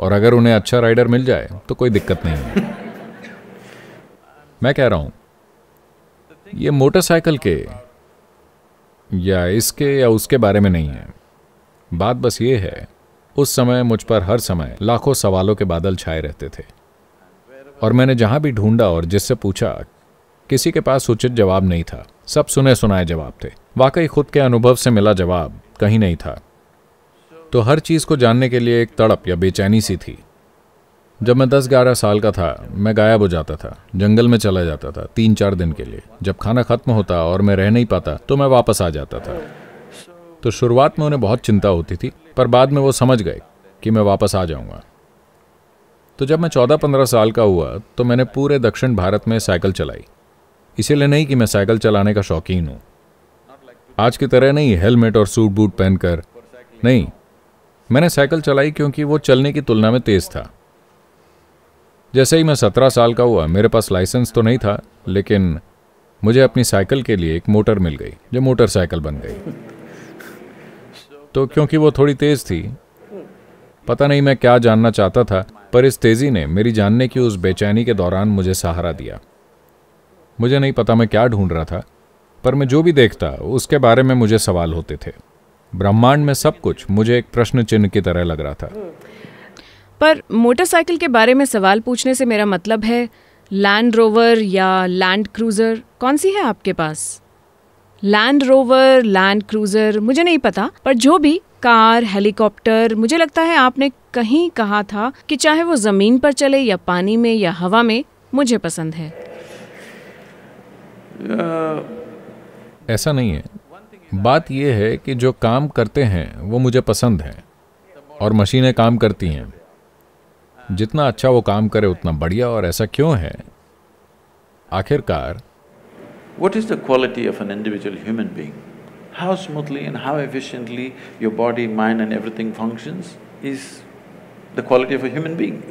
और अगर उन्हें अच्छा राइडर मिल जाए तो कोई दिक्कत नहीं है मैं कह रहा हूं ये मोटरसाइकिल के या इसके या उसके बारे में नहीं है बात बस ये है उस समय मुझ पर हर समय लाखों सवालों के बादल छाए रहते थे और मैंने जहां भी ढूंढा और जिससे पूछा किसी के पास उचित जवाब नहीं था सब सुने सुनाए जवाब थे वाकई खुद के अनुभव से मिला जवाब कहीं नहीं था तो हर चीज़ को जानने के लिए एक तड़प या बेचैनी सी थी जब मैं दस ग्यारह साल का था मैं गायब हो जाता था जंगल में चला जाता था तीन चार दिन के लिए जब खाना खत्म होता और मैं रह नहीं पाता तो मैं वापस आ जाता था तो शुरुआत में उन्हें बहुत चिंता होती थी पर बाद में वो समझ गए कि मैं वापस आ जाऊंगा तो जब मैं चौदह पंद्रह साल का हुआ तो मैंने पूरे दक्षिण भारत में साइकिल चलाई इसीलिए नहीं कि मैं साइकिल चलाने का शौकीन हूँ आज की तरह नहीं हेलमेट और सूट बूट पहनकर नहीं मैंने साइकिल चलाई क्योंकि वो चलने की तुलना में तेज था जैसे ही मैं सत्रह साल का हुआ मेरे पास लाइसेंस तो नहीं था लेकिन मुझे अपनी साइकिल के लिए एक मोटर मिल गई जो मोटरसाइकिल बन गई तो क्योंकि वो थोड़ी तेज थी पता नहीं मैं क्या जानना चाहता था पर इस तेजी ने मेरी जानने की उस बेचैनी के दौरान मुझे सहारा दिया मुझे नहीं पता मैं क्या ढूंढ रहा था पर मैं जो भी देखता उसके बारे में मुझे सवाल होते थे ब्रह्मांड में सब कुछ मुझे एक प्रश्न चिन्ह की तरह लग रहा था पर मोटरसाइकिल के बारे में सवाल पूछने से मेरा मतलब है लैंड रोवर या लैंड क्रूज़र कौन सी है आपके पास लैंड रोवर लैंड क्रूज़र मुझे नहीं पता पर जो भी कार हेलीकॉप्टर मुझे लगता है आपने कहीं कहा था कि चाहे वो ज़मीन पर चले या पानी में या हवा में मुझे पसंद है ऐसा नहीं है बात यह है कि जो काम करते हैं वो मुझे पसंद है और मशीनें काम करती हैं जितना अच्छा वो काम करे उतना बढ़िया और ऐसा क्यों है आखिरकार what is the quality of an individual human being how smoothly and how efficiently your body mind and everything functions is the quality of a human being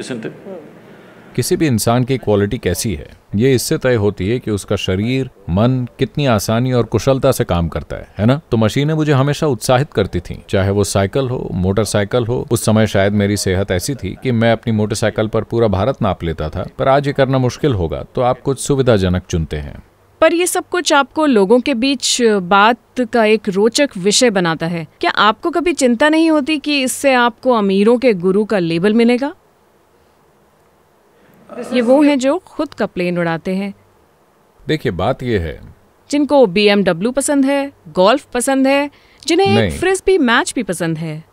किसी भी इंसान की क्वालिटी कैसी है ये इससे तय होती है कि उसका शरीर मन कितनी आसानी और कुशलता से काम करता है है ना तो मशीनें मुझे हमेशा उत्साहित करती थीं चाहे वो साइकिल हो मोटरसाइकिल हो उस समय शायद मेरी सेहत ऐसी थी कि मैं अपनी मोटरसाइकिल पर पूरा भारत नाप लेता था पर आज ये करना मुश्किल होगा तो आप कुछ सुविधाजनक चुनते हैं पर ये सब कुछ आपको लोगों के बीच बात का एक रोचक विषय बनाता है क्या आपको कभी चिंता नहीं होती कि इससे आपको अमीरों के गुरु का लेबल मिलेगा ये वो हैं जो खुद का प्लेन उड़ाते हैं देखिए बात यह है जिनको बीएमडब्ल्यू पसंद है गोल्फ पसंद है जिन्हें फ्रिस्बी मैच भी पसंद है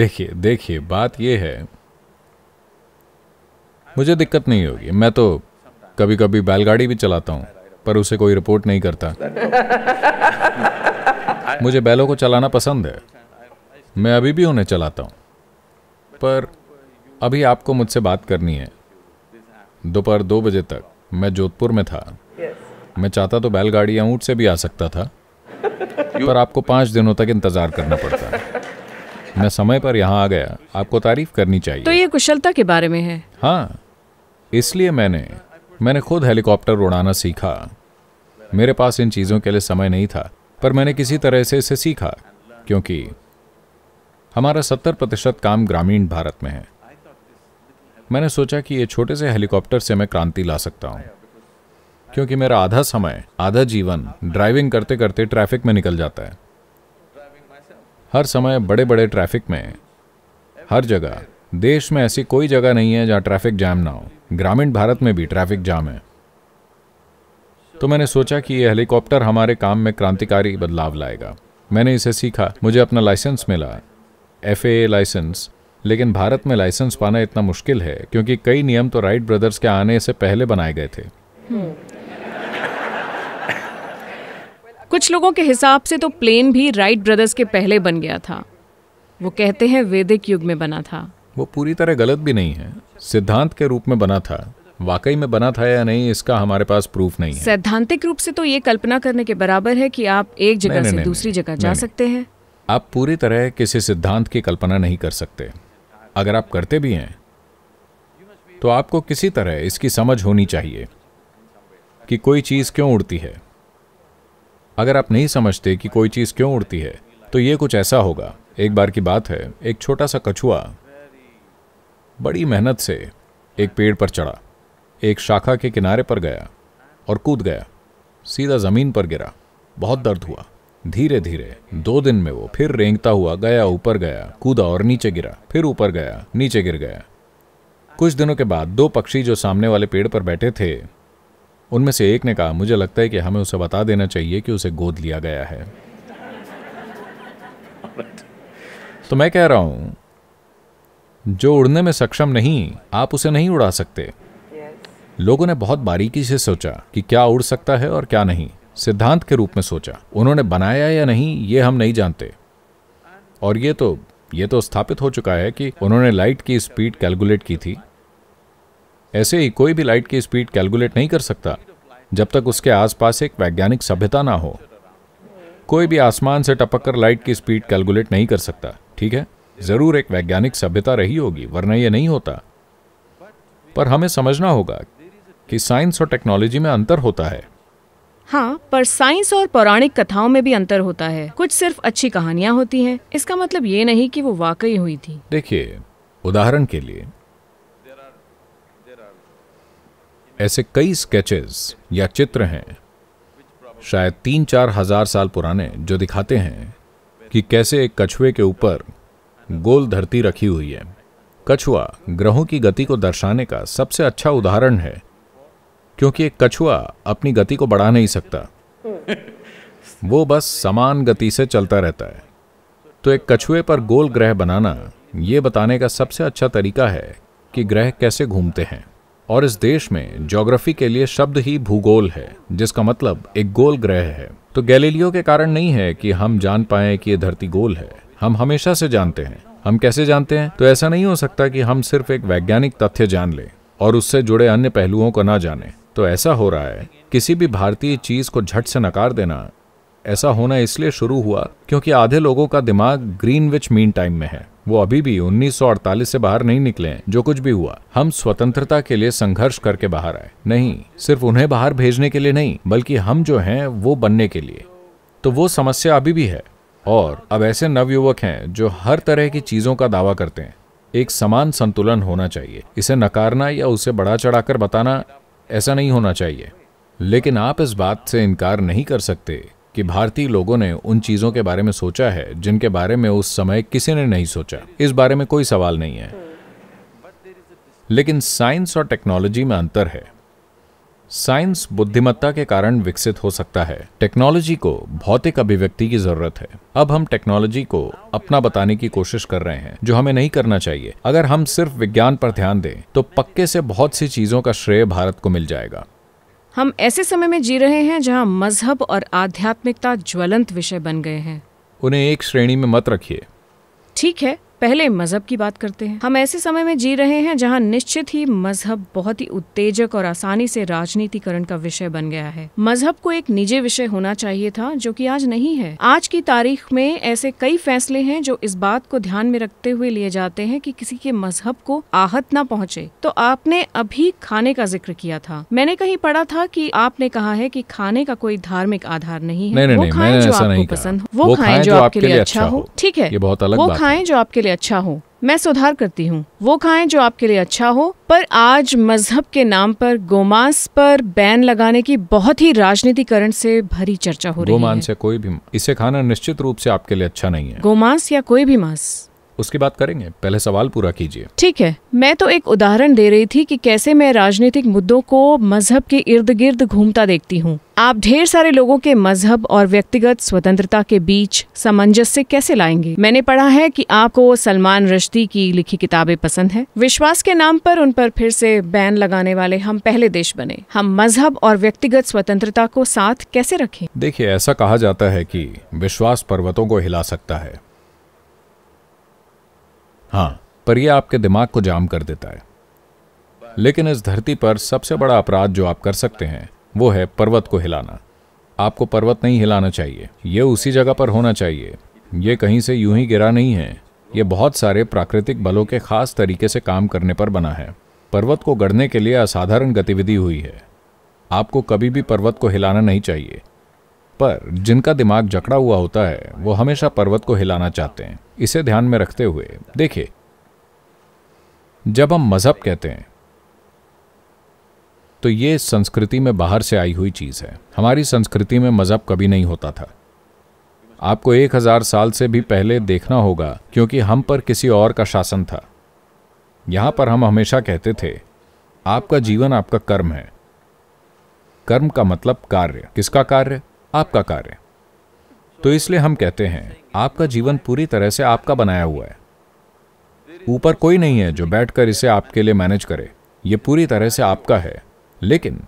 देखिए देखिए बात यह है मुझे दिक्कत नहीं होगी मैं तो कभी कभी बैलगाड़ी भी चलाता हूँ पर उसे कोई रिपोर्ट नहीं करता मुझे बैलों को चलाना पसंद है मैं अभी भी उन्हें चलाता हूँ पर अभी आपको मुझसे बात करनी है दोपहर दो बजे तक मैं जोधपुर में था मैं चाहता तो बैलगाड़ी या ऊँट से भी आ सकता था पर आपको पाँच दिनों तक इंतजार करना पड़ता है मैं समय पर यहाँ आ गया आपको तारीफ करनी चाहिए तो ये कुशलता के बारे में है हाँ इसलिए मैंने मैंने खुद हेलीकॉप्टर उड़ाना सीखा मेरे पास इन चीज़ों के लिए समय नहीं था पर मैंने किसी तरह से इसे सीखा क्योंकि हमारा सत्तर प्रतिशत काम ग्रामीण भारत में है मैंने सोचा कि ये छोटे से हेलीकॉप्टर से मैं क्रांति ला सकता हूँ क्योंकि मेरा आधा समय आधा जीवन ड्राइविंग करते करते ट्रैफिक में निकल जाता है हर समय बड़े बड़े ट्रैफिक में हर जगह देश में ऐसी कोई जगह नहीं है जहाँ ट्रैफिक जाम ना हो ग्रामीण भारत में भी ट्रैफिक जाम है तो मैंने सोचा कि ये हेलीकॉप्टर हमारे काम में क्रांतिकारी बदलाव लाएगा मैंने इसे सीखा मुझे अपना लाइसेंस मिला एफ लाइसेंस लेकिन भारत में लाइसेंस पाना इतना मुश्किल है क्योंकि कई नियम तो राइट ब्रदर्स के आने से पहले बनाए गए थे कुछ लोगों के हिसाब से तो प्लेन भी राइट ब्रदर्स के पहले बन गया था वो कहते हैं वैदिक युग में बना था वो पूरी तरह गलत भी नहीं है सिद्धांत के रूप में बना था वाकई में बना था या नहीं इसका हमारे पास प्रूफ नहीं है सैद्धांतिक रूप से तो ये कल्पना करने के बराबर है कि आप एक जगह से दूसरी जगह जा सकते हैं आप पूरी तरह किसी सिद्धांत की कल्पना नहीं कर सकते अगर आप करते भी हैं तो आपको किसी तरह इसकी समझ होनी चाहिए कि कोई चीज़ क्यों उड़ती है अगर आप नहीं समझते कि कोई चीज़ क्यों उड़ती है तो यह कुछ ऐसा होगा एक बार की बात है एक छोटा सा कछुआ बड़ी मेहनत से एक पेड़ पर चढ़ा एक शाखा के किनारे पर गया और कूद गया सीधा ज़मीन पर गिरा बहुत दर्द हुआ धीरे धीरे दो दिन में वो फिर रेंगता हुआ गया ऊपर गया कूदा और नीचे गिरा फिर ऊपर गया नीचे गिर गया कुछ दिनों के बाद दो पक्षी जो सामने वाले पेड़ पर बैठे थे उनमें से एक ने कहा मुझे लगता है कि हमें उसे बता देना चाहिए कि उसे गोद लिया गया है तो मैं कह रहा हूं जो उड़ने में सक्षम नहीं आप उसे नहीं उड़ा सकते लोगों ने बहुत बारीकी से सोचा कि क्या उड़ सकता है और क्या नहीं सिद्धांत के रूप में सोचा उन्होंने बनाया या नहीं ये हम नहीं जानते और ये तो ये तो स्थापित हो चुका है कि उन्होंने लाइट की स्पीड कैलकुलेट की थी ऐसे ही कोई भी लाइट की स्पीड कैलकुलेट नहीं कर सकता जब तक उसके आसपास एक वैज्ञानिक सभ्यता ना हो कोई भी आसमान से टपक कर लाइट की स्पीड कैलकुलेट नहीं कर सकता ठीक है जरूर एक वैज्ञानिक सभ्यता रही होगी वरना यह नहीं होता पर हमें समझना होगा कि साइंस और टेक्नोलॉजी में अंतर होता है हाँ पर साइंस और पौराणिक कथाओं में भी अंतर होता है कुछ सिर्फ अच्छी कहानियाँ होती हैं इसका मतलब ये नहीं कि वो वाकई हुई थी देखिए उदाहरण के लिए ऐसे कई स्केचेस या चित्र हैं शायद तीन चार हजार साल पुराने जो दिखाते हैं कि कैसे एक कछुए के ऊपर गोल धरती रखी हुई है कछुआ ग्रहों की गति को दर्शाने का सबसे अच्छा उदाहरण है क्योंकि एक कछुआ अपनी गति को बढ़ा नहीं सकता वो बस समान गति से चलता रहता है तो एक कछुए पर गोल ग्रह बनाना ये बताने का सबसे अच्छा तरीका है कि ग्रह कैसे घूमते हैं और इस देश में जोग्राफी के लिए शब्द ही भूगोल है जिसका मतलब एक गोल ग्रह है तो गैलीलियो के कारण नहीं है कि हम जान पाए कि यह धरती गोल है हम हमेशा से जानते हैं हम कैसे जानते हैं तो ऐसा नहीं हो सकता कि हम सिर्फ एक वैज्ञानिक तथ्य जान लें और उससे जुड़े अन्य पहलुओं को ना जानें तो ऐसा हो रहा है किसी भी भारतीय चीज को झट से नकार देना ऐसा होना इसलिए शुरू हुआ क्योंकि आधे लोगों का दिमाग ग्रीन विच मीन टाइम में है वो अभी भी 1948 से बाहर नहीं निकले हैं जो कुछ भी हुआ हम स्वतंत्रता के लिए संघर्ष करके बाहर आए नहीं सिर्फ उन्हें बाहर भेजने के लिए नहीं बल्कि हम जो हैं वो बनने के लिए तो वो समस्या अभी भी है और अब ऐसे नवयुवक हैं जो हर तरह की चीजों का दावा करते हैं एक समान संतुलन होना चाहिए इसे नकारना या उसे बड़ा चढ़ाकर बताना ऐसा नहीं होना चाहिए लेकिन आप इस बात से इनकार नहीं कर सकते कि भारतीय लोगों ने उन चीजों के बारे में सोचा है जिनके बारे में उस समय किसी ने नहीं सोचा इस बारे में कोई सवाल नहीं है लेकिन साइंस और टेक्नोलॉजी में अंतर है साइंस बुद्धिमत्ता के कारण विकसित हो सकता है टेक्नोलॉजी को भौतिक अभिव्यक्ति की जरूरत है अब हम टेक्नोलॉजी को अपना बताने की कोशिश कर रहे हैं जो हमें नहीं करना चाहिए अगर हम सिर्फ विज्ञान पर ध्यान दें तो पक्के से बहुत सी चीजों का श्रेय भारत को मिल जाएगा हम ऐसे समय में जी रहे हैं जहाँ मजहब और आध्यात्मिकता ज्वलंत विषय बन गए हैं उन्हें एक श्रेणी में मत रखिए ठीक है पहले मजहब की बात करते हैं हम ऐसे समय में जी रहे हैं जहां निश्चित ही मजहब बहुत ही उत्तेजक और आसानी से राजनीतिकरण का विषय बन गया है मजहब को एक निजी विषय होना चाहिए था जो कि आज नहीं है आज की तारीख में ऐसे कई फैसले हैं जो इस बात को ध्यान में रखते हुए लिए जाते हैं कि किसी के मजहब को आहत न पहुँचे तो आपने अभी खाने का जिक्र किया था मैंने कहीं पढ़ा था की आपने कहा है की खाने का कोई धार्मिक आधार नहीं है वो खाएं जो आपको पसंद हो वो खाएं जो आपके लिए अच्छा हो ठीक है वो खाएं जो आपके लिए लिए अच्छा हो मैं सुधार करती हूँ वो खाएं जो आपके लिए अच्छा हो पर आज मजहब के नाम पर गोमांस पर बैन लगाने की बहुत ही राजनीतिकरण से भरी चर्चा हो रही है गोमांस या कोई भी इसे खाना निश्चित रूप से आपके लिए अच्छा नहीं है गोमांस या कोई भी मांस उसके बाद करेंगे पहले सवाल पूरा कीजिए ठीक है मैं तो एक उदाहरण दे रही थी कि कैसे मैं राजनीतिक मुद्दों को मजहब के इर्द गिर्द घूमता देखती हूँ आप ढेर सारे लोगों के मजहब और व्यक्तिगत स्वतंत्रता के बीच सामंजस्य कैसे लाएंगे मैंने पढ़ा है कि आपको सलमान रश्दी की लिखी किताबें पसंद हैं। विश्वास के नाम पर उन पर फिर से बैन लगाने वाले हम पहले देश बने हम मजहब और व्यक्तिगत स्वतंत्रता को साथ कैसे रखें देखिए ऐसा कहा जाता है कि विश्वास पर्वतों को हिला सकता है हाँ पर यह आपके दिमाग को जाम कर देता है लेकिन इस धरती पर सबसे बड़ा अपराध जो आप कर सकते हैं वो है पर्वत को हिलाना आपको पर्वत नहीं हिलाना चाहिए यह उसी जगह पर होना चाहिए यह कहीं से यूं ही गिरा नहीं है यह बहुत सारे प्राकृतिक बलों के खास तरीके से काम करने पर बना है पर्वत को गढ़ने के लिए असाधारण गतिविधि हुई है आपको कभी भी पर्वत को हिलाना नहीं चाहिए पर जिनका दिमाग जकड़ा हुआ होता है वो हमेशा पर्वत को हिलाना चाहते हैं इसे ध्यान में रखते हुए देखिए जब हम मजहब कहते हैं तो ये संस्कृति में बाहर से आई हुई चीज़ है हमारी संस्कृति में मजहब कभी नहीं होता था आपको एक हजार साल से भी पहले देखना होगा क्योंकि हम पर किसी और का शासन था यहां पर हम हमेशा कहते थे आपका जीवन आपका कर्म है कर्म का मतलब कार्य किसका कार्य आपका कार्य तो इसलिए हम कहते हैं आपका जीवन पूरी तरह से आपका बनाया हुआ है ऊपर कोई नहीं है जो बैठकर इसे आपके लिए मैनेज करे ये पूरी तरह से आपका है लेकिन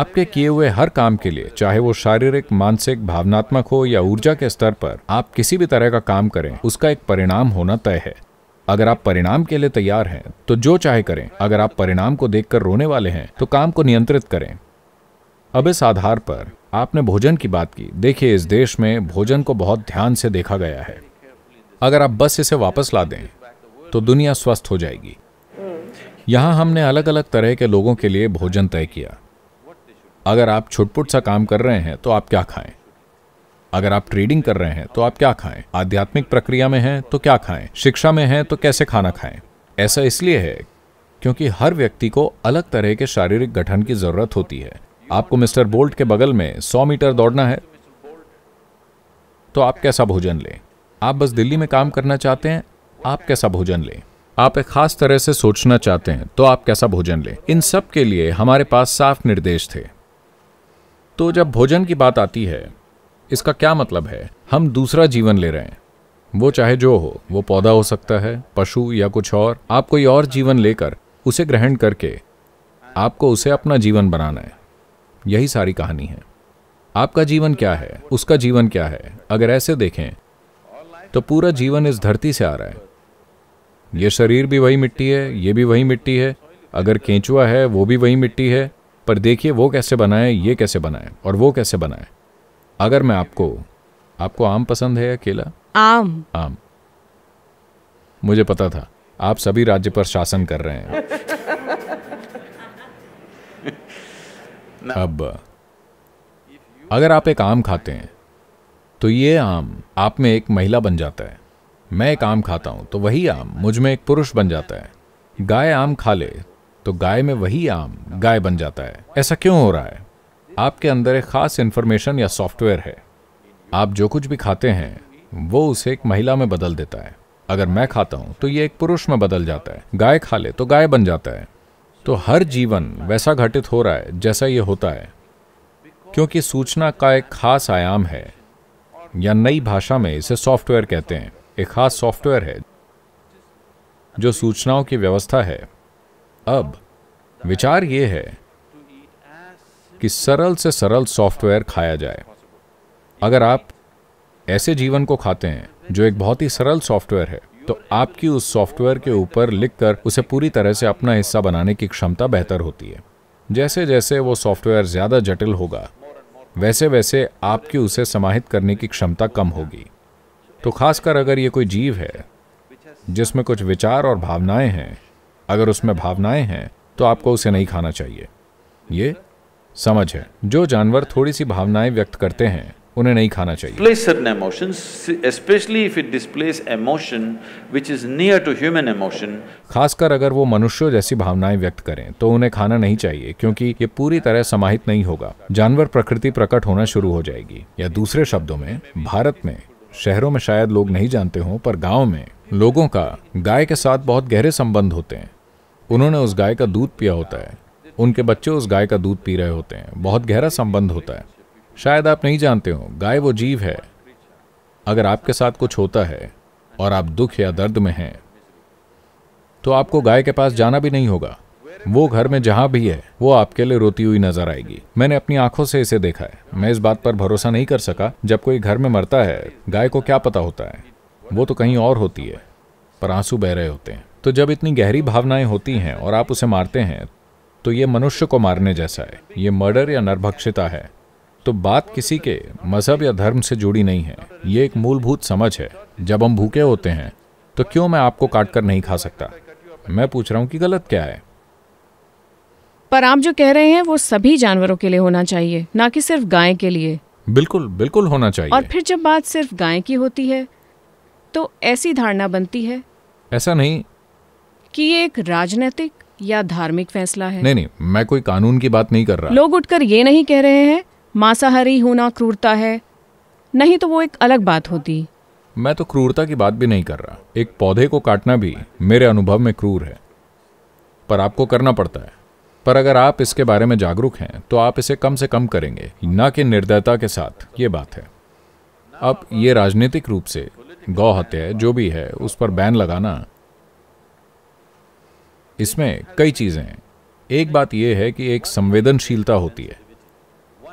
आपके किए हुए हर काम के लिए चाहे वो शारीरिक मानसिक भावनात्मक हो या ऊर्जा के स्तर पर आप किसी भी तरह का काम करें उसका एक परिणाम होना तय है अगर आप परिणाम के लिए तैयार हैं तो जो चाहे करें अगर आप परिणाम को देखकर रोने वाले हैं तो काम को नियंत्रित करें अब इस आधार पर आपने भोजन की बात की देखिए इस देश में भोजन को बहुत ध्यान से देखा गया है अगर आप बस इसे वापस ला दें तो दुनिया स्वस्थ हो जाएगी यहाँ हमने अलग अलग तरह के लोगों के लिए भोजन तय किया अगर आप छुटपुट सा काम कर रहे हैं तो आप क्या खाएं अगर आप ट्रेडिंग कर रहे हैं तो आप क्या खाएं आध्यात्मिक प्रक्रिया में हैं तो क्या खाएं शिक्षा में हैं तो कैसे खाना खाएं ऐसा इसलिए है क्योंकि हर व्यक्ति को अलग तरह के शारीरिक गठन की जरूरत होती है आपको मिस्टर बोल्ट के बगल में 100 मीटर दौड़ना है तो आप कैसा भोजन लें आप बस दिल्ली में काम करना चाहते हैं आप कैसा भोजन लें आप एक खास तरह से सोचना चाहते हैं तो आप कैसा भोजन लें इन सब के लिए हमारे पास साफ निर्देश थे तो जब भोजन की बात आती है इसका क्या मतलब है हम दूसरा जीवन ले रहे हैं वो चाहे जो हो वो पौधा हो सकता है पशु या कुछ और आप कोई और जीवन लेकर उसे ग्रहण करके आपको उसे अपना जीवन बनाना है यही सारी कहानी है आपका जीवन क्या है उसका जीवन क्या है अगर ऐसे देखें तो पूरा जीवन इस धरती से आ रहा है ये शरीर भी वही मिट्टी है ये भी वही मिट्टी है अगर केंचुआ है वो भी वही मिट्टी है पर देखिए वो कैसे बनाए ये कैसे बनाए और वो कैसे बनाए अगर मैं आपको आपको आम पसंद है या केला आम आम मुझे पता था आप सभी राज्य पर शासन कर रहे हैं अब अगर आप एक आम खाते हैं तो ये आम आप में एक महिला बन जाता है मैं एक आम खाता हूं तो वही आम मुझ में एक पुरुष बन जाता है गाय आम खा ले तो गाय में वही आम गाय बन जाता है ऐसा क्यों हो रहा है आपके अंदर एक खास इंफॉर्मेशन या सॉफ्टवेयर है आप जो कुछ भी खाते हैं वो उसे एक महिला में बदल देता है अगर मैं खाता हूं तो ये एक पुरुष में बदल जाता है गाय खा ले तो गाय बन जाता है तो हर जीवन वैसा घटित हो रहा है जैसा ये होता है क्योंकि सूचना का एक खास आयाम है या नई भाषा में इसे सॉफ्टवेयर कहते हैं एक खास सॉफ्टवेयर है जो सूचनाओं की व्यवस्था है अब विचार ये है कि सरल से सरल सॉफ्टवेयर खाया जाए अगर आप ऐसे जीवन को खाते हैं जो एक बहुत ही सरल सॉफ्टवेयर है तो आपकी उस सॉफ्टवेयर के ऊपर लिखकर उसे पूरी तरह से अपना हिस्सा बनाने की क्षमता बेहतर होती है जैसे जैसे वो सॉफ्टवेयर ज़्यादा जटिल होगा वैसे वैसे आपकी उसे समाहित करने की क्षमता कम होगी तो खासकर अगर ये कोई जीव है जिसमें कुछ विचार और भावनाएं हैं अगर उसमें भावनाएं हैं तो आपको उसे नहीं खाना चाहिए ये समझ है जो जानवर थोड़ी सी भावनाएं व्यक्त करते हैं उन्हें नहीं खाना चाहिए place certain emotions, specially if it displace emotion which is near to human emotion. खासकर अगर वो मनुष्यों जैसी भावनाएं व्यक्त करें तो उन्हें खाना नहीं चाहिए क्योंकि ये पूरी तरह समाहित नहीं होगा जानवर प्रकृति प्रकट होना शुरू हो जाएगी या दूसरे शब्दों में भारत में शहरों में शायद लोग नहीं जानते हों पर गाँव में लोगों का गाय के साथ बहुत गहरे संबंध होते हैं उन्होंने उस गाय का दूध पिया होता है उनके बच्चे उस गाय का दूध पी रहे होते हैं बहुत गहरा संबंध होता है शायद आप नहीं जानते हो गाय वो जीव है अगर आपके साथ कुछ होता है और आप दुख या दर्द में हैं तो आपको गाय के पास जाना भी नहीं होगा वो घर में जहां भी है वो आपके लिए रोती हुई नजर आएगी मैंने अपनी आंखों से इसे देखा है मैं इस बात पर भरोसा नहीं कर सका जब कोई घर में मरता है गाय को क्या पता होता है वो तो कहीं और होती है पर आंसू बह रहे होते हैं तो जब इतनी गहरी भावनाएं होती हैं और आप उसे मारते हैं तो ये मनुष्य को मारने जैसा है ये मर्डर या नरभक्षिता है तो बात किसी के मजहब या धर्म से जुड़ी नहीं है ये एक मूलभूत समझ है जब हम भूखे होते हैं तो क्यों मैं आपको काट कर नहीं खा सकता मैं पूछ रहा हूँ कि गलत क्या है पर आप जो कह रहे हैं वो सभी जानवरों के लिए होना चाहिए ना कि सिर्फ गाय के लिए बिल्कुल बिल्कुल होना चाहिए और फिर जब बात सिर्फ गाय की होती है तो ऐसी धारणा बनती है ऐसा नहीं कि ये एक राजनीतिक या धार्मिक फैसला है नहीं नहीं मैं कोई कानून की बात नहीं कर रहा लोग उठकर ये नहीं कह रहे हैं मांसाहारी होना क्रूरता है नहीं तो वो एक अलग बात होती मैं तो क्रूरता की बात भी नहीं कर रहा एक पौधे को काटना भी मेरे अनुभव में क्रूर है पर आपको करना पड़ता है पर अगर आप इसके बारे में जागरूक हैं तो आप इसे कम से कम करेंगे ना कि निर्दयता के साथ ये बात है अब ये राजनीतिक रूप से गौ हत्या जो भी है उस पर बैन लगाना इसमें कई चीज़ें हैं एक बात यह है कि एक संवेदनशीलता होती है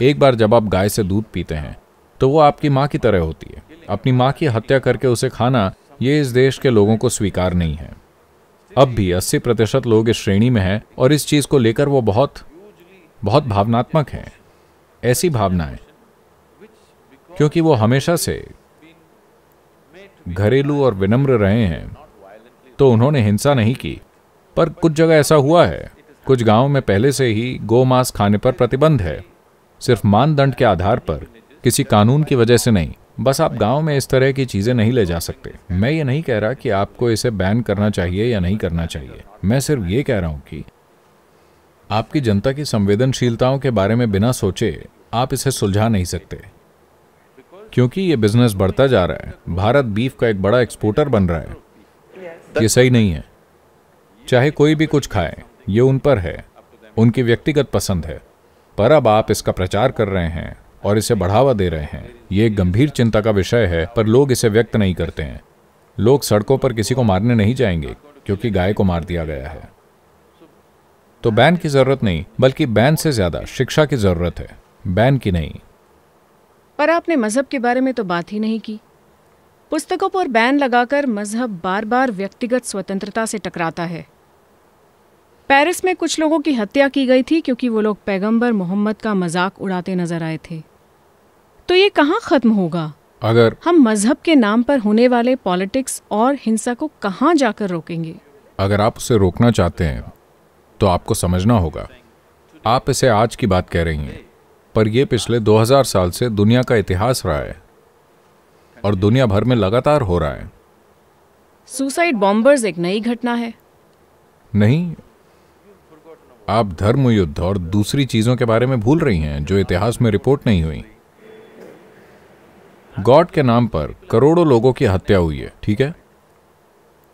एक बार जब आप गाय से दूध पीते हैं तो वो आपकी माँ की तरह होती है अपनी माँ की हत्या करके उसे खाना ये इस देश के लोगों को स्वीकार नहीं है अब भी 80 प्रतिशत लोग इस श्रेणी में हैं और इस चीज़ को लेकर वो बहुत बहुत भावनात्मक हैं ऐसी भावनाएं क्योंकि वो हमेशा से घरेलू और विनम्र रहे हैं तो उन्होंने हिंसा नहीं की पर कुछ जगह ऐसा हुआ है कुछ गांव में पहले से ही गो मांस खाने पर प्रतिबंध है सिर्फ मानदंड के आधार पर किसी कानून की वजह से नहीं बस आप गांव में इस तरह की चीजें नहीं ले जा सकते मैं ये नहीं कह रहा कि आपको इसे बैन करना चाहिए या नहीं करना चाहिए मैं सिर्फ ये कह रहा हूं कि आपकी जनता की संवेदनशीलताओं के बारे में बिना सोचे आप इसे सुलझा नहीं सकते क्योंकि ये बिजनेस बढ़ता जा रहा है भारत बीफ का एक बड़ा एक्सपोर्टर बन रहा है ये सही नहीं है चाहे कोई भी कुछ खाए ये उन पर है उनकी व्यक्तिगत पसंद है पर अब आप इसका प्रचार कर रहे हैं और इसे बढ़ावा दे रहे हैं ये एक गंभीर चिंता का विषय है पर लोग इसे व्यक्त नहीं करते हैं लोग सड़कों पर किसी को मारने नहीं जाएंगे क्योंकि गाय को मार दिया गया है तो बैन की जरूरत नहीं बल्कि बैन से ज्यादा शिक्षा की जरूरत है बैन की नहीं पर आपने मजहब के बारे में तो बात ही नहीं की पुस्तकों पर बैन लगाकर मजहब बार बार व्यक्तिगत स्वतंत्रता से टकराता है पेरिस में कुछ लोगों की हत्या की गई थी क्योंकि वो लोग पैगंबर मोहम्मद का मजाक उड़ाते नजर आए थे तो ये कहाँ खत्म होगा अगर हम मजहब के नाम पर होने वाले पॉलिटिक्स और हिंसा को कहाँ जाकर रोकेंगे अगर आप उसे रोकना चाहते हैं तो आपको समझना होगा आप इसे आज की बात कह रही हैं पर यह पिछले 2000 साल से दुनिया का इतिहास रहा है और दुनिया भर में लगातार हो रहा है सुसाइड बॉम्बर्स एक नई घटना है नहीं आप धर्म युद्ध और दूसरी चीजों के बारे में भूल रही हैं जो इतिहास में रिपोर्ट नहीं हुई गॉड के नाम पर करोड़ों लोगों की हत्या हुई है ठीक है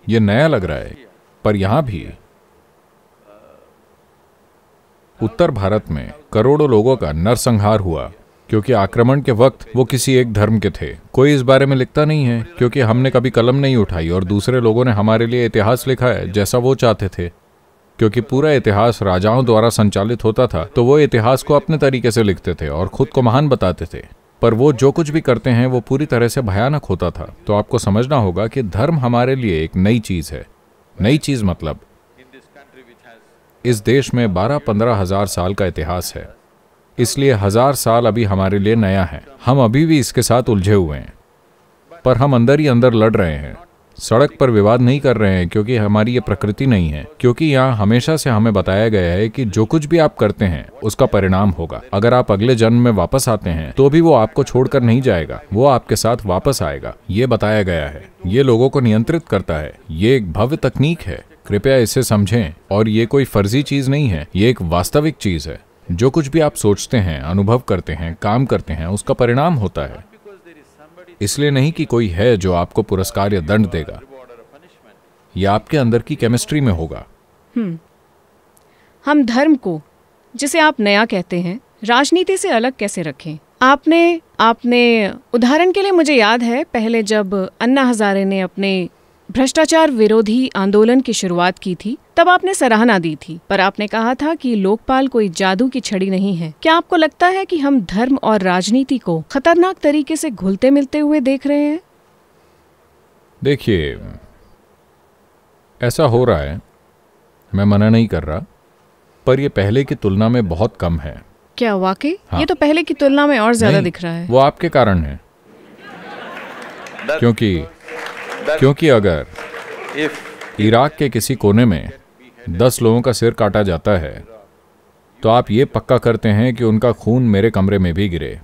यह नया लग रहा है पर यहां भी उत्तर भारत में करोड़ों लोगों का नरसंहार हुआ क्योंकि आक्रमण के वक्त वो किसी एक धर्म के थे कोई इस बारे में लिखता नहीं है क्योंकि हमने कभी कलम नहीं उठाई और दूसरे लोगों ने हमारे लिए इतिहास लिखा है जैसा वो चाहते थे क्योंकि पूरा इतिहास राजाओं द्वारा संचालित होता था तो वो इतिहास को अपने तरीके से लिखते थे और खुद को महान बताते थे पर वो जो कुछ भी करते हैं वो पूरी तरह से भयानक होता था तो आपको समझना होगा कि धर्म हमारे लिए एक नई चीज है नई चीज मतलब इस देश में बारह पंद्रह हजार साल का इतिहास है इसलिए हजार साल अभी हमारे लिए नया है हम अभी भी इसके साथ उलझे हुए हैं पर हम अंदर ही अंदर लड़ रहे हैं सड़क पर विवाद नहीं कर रहे हैं क्योंकि हमारी ये प्रकृति नहीं है क्योंकि यहाँ हमेशा से हमें बताया गया है कि जो कुछ भी आप करते हैं उसका परिणाम होगा अगर आप अगले जन्म में वापस आते हैं तो भी वो आपको छोड़कर नहीं जाएगा वो आपके साथ वापस आएगा ये बताया गया है ये लोगों को नियंत्रित करता है ये एक भव्य तकनीक है कृपया इसे समझें और ये कोई फर्जी चीज नहीं है ये एक वास्तविक चीज है जो कुछ भी आप सोचते हैं अनुभव करते हैं काम करते हैं उसका परिणाम होता है इसलिए नहीं कि कोई है जो आपको पुरस्कार या दंड देगा यह आपके अंदर की केमिस्ट्री में होगा हम्म। हम धर्म को जिसे आप नया कहते हैं राजनीति से अलग कैसे रखें आपने आपने उदाहरण के लिए मुझे याद है पहले जब अन्ना हजारे ने अपने भ्रष्टाचार विरोधी आंदोलन की शुरुआत की थी तब आपने सराहना दी थी पर आपने कहा था कि लोकपाल कोई जादू की छड़ी नहीं है क्या आपको लगता है कि हम धर्म और राजनीति को खतरनाक तरीके से घुलते मिलते हुए देख रहे हैं देखिए ऐसा हो रहा है मैं मना नहीं कर रहा पर यह पहले की तुलना में बहुत कम है क्या वाकई हाँ। ये तो पहले की तुलना में और ज्यादा दिख रहा है वो आपके कारण है क्योंकि क्योंकि अगर इराक के किसी कोने में दस लोगों का सिर काटा जाता है तो आप ये पक्का करते हैं कि उनका खून मेरे कमरे में भी गिरे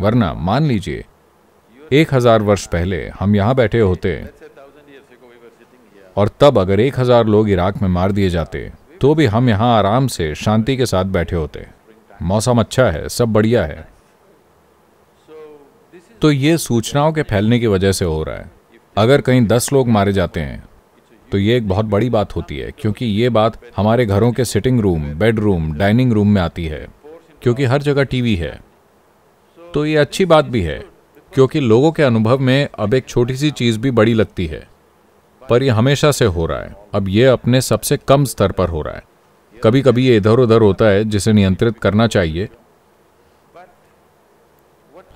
वरना मान लीजिए एक हजार वर्ष पहले हम यहां बैठे होते और तब अगर एक हजार लोग इराक में मार दिए जाते तो भी हम यहां आराम से शांति के साथ बैठे होते मौसम अच्छा है सब बढ़िया है तो ये सूचनाओं के फैलने की वजह से हो रहा है अगर कहीं दस लोग मारे जाते हैं तो ये एक बहुत बड़ी बात होती है क्योंकि ये बात हमारे घरों के sitting room bedroom dining room में आती है क्योंकि हर जगह टीवी है तो ये अच्छी बात भी है क्योंकि लोगों के अनुभव में अब एक छोटी सी चीज़ भी बड़ी लगती है पर यह हमेशा से हो रहा है अब यह अपने सबसे कम स्तर पर हो रहा है कभी कभी ये इधर उधर होता है जिसे नियंत्रित करना चाहिए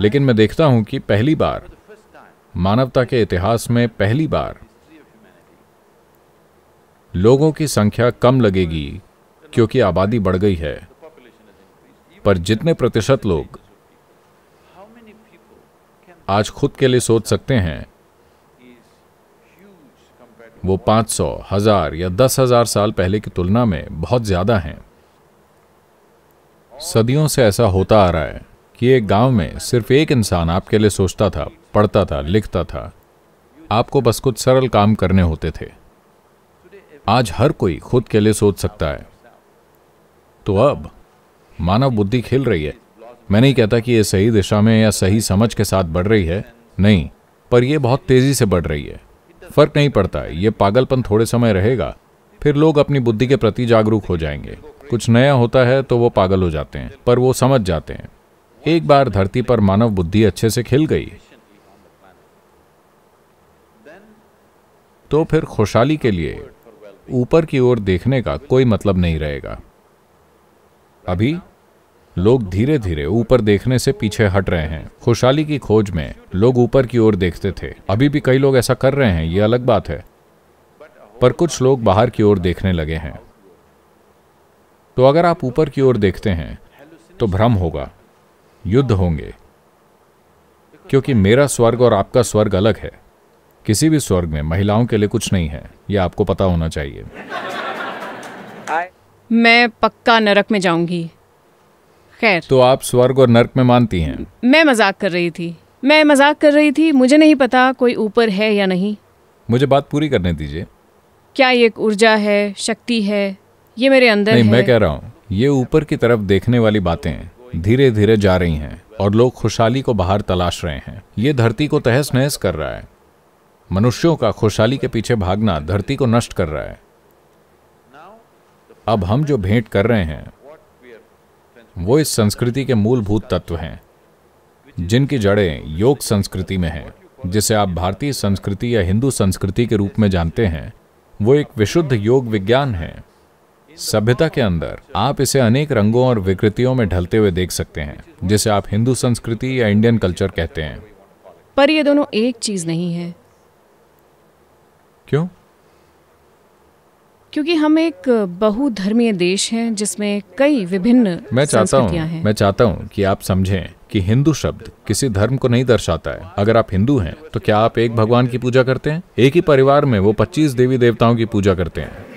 लेकिन मैं देखता हूं कि पहली बार मानवता के इतिहास में पहली बार लोगों की संख्या कम लगेगी क्योंकि आबादी बढ़ गई है पर जितने प्रतिशत लोग आज खुद के लिए सोच सकते हैं वो 500, हजार या दस हजार साल पहले की तुलना में बहुत ज्यादा हैं सदियों से ऐसा होता आ रहा है कि एक गांव में सिर्फ एक इंसान आपके लिए सोचता था पढ़ता था लिखता था आपको बस कुछ सरल काम करने होते थे आज हर कोई खुद के लिए सोच सकता है तो अब मानव बुद्धि खिल रही है मैं नहीं कहता कि यह सही दिशा में या सही समझ के साथ बढ़ रही है नहीं पर यह बहुत तेजी से बढ़ रही है फर्क नहीं पड़ता यह पागलपन थोड़े समय रहेगा फिर लोग अपनी बुद्धि के प्रति जागरूक हो जाएंगे कुछ नया होता है तो वो पागल हो जाते हैं पर वो समझ जाते हैं एक बार धरती पर मानव बुद्धि अच्छे से खिल गई तो फिर खुशहाली के लिए ऊपर की ओर देखने का कोई मतलब नहीं रहेगा अभी लोग धीरे धीरे ऊपर देखने से पीछे हट रहे हैं खुशहाली की खोज में लोग ऊपर की ओर देखते थे अभी भी कई लोग ऐसा कर रहे हैं ये अलग बात है पर कुछ लोग बाहर की ओर देखने लगे हैं तो अगर आप ऊपर की ओर देखते हैं तो भ्रम होगा युद्ध होंगे क्योंकि मेरा स्वर्ग और आपका स्वर्ग अलग है किसी भी स्वर्ग में महिलाओं के लिए कुछ नहीं है यह आपको पता होना चाहिए मैं पक्का नरक में जाऊंगी खैर तो आप स्वर्ग और नरक में मानती हैं मैं मजाक कर रही थी मैं मजाक कर रही थी मुझे नहीं पता कोई ऊपर है या नहीं मुझे बात पूरी करने दीजिए क्या ये एक ऊर्जा है शक्ति है ये मेरे अंदर नहीं, है। मैं कह रहा हूँ ये ऊपर की तरफ देखने वाली बातें हैं धीरे धीरे जा रही हैं और लोग खुशहाली को बाहर तलाश रहे हैं ये धरती को तहस नहस कर रहा है मनुष्यों का खुशहाली के पीछे भागना धरती को नष्ट कर रहा है अब हम जो भेंट कर रहे हैं वो इस संस्कृति के मूलभूत तत्व हैं जिनकी जड़ें योग संस्कृति में हैं जिसे आप भारतीय संस्कृति या हिंदू संस्कृति के रूप में जानते हैं वो एक विशुद्ध योग विज्ञान है सभ्यता के अंदर आप इसे अनेक रंगों और विकृतियों में ढलते हुए देख सकते हैं जिसे आप हिंदू संस्कृति या इंडियन कल्चर कहते हैं पर ये दोनों एक चीज नहीं है क्यों क्योंकि हम एक बहुधर्मीय देश हैं जिसमें कई विभिन्न मैं चाहता हूँ मैं चाहता हूँ कि आप समझें कि हिंदू शब्द किसी धर्म को नहीं दर्शाता है अगर आप हिंदू हैं तो क्या आप एक भगवान की पूजा करते हैं एक ही परिवार में वो 25 देवी देवताओं की पूजा करते हैं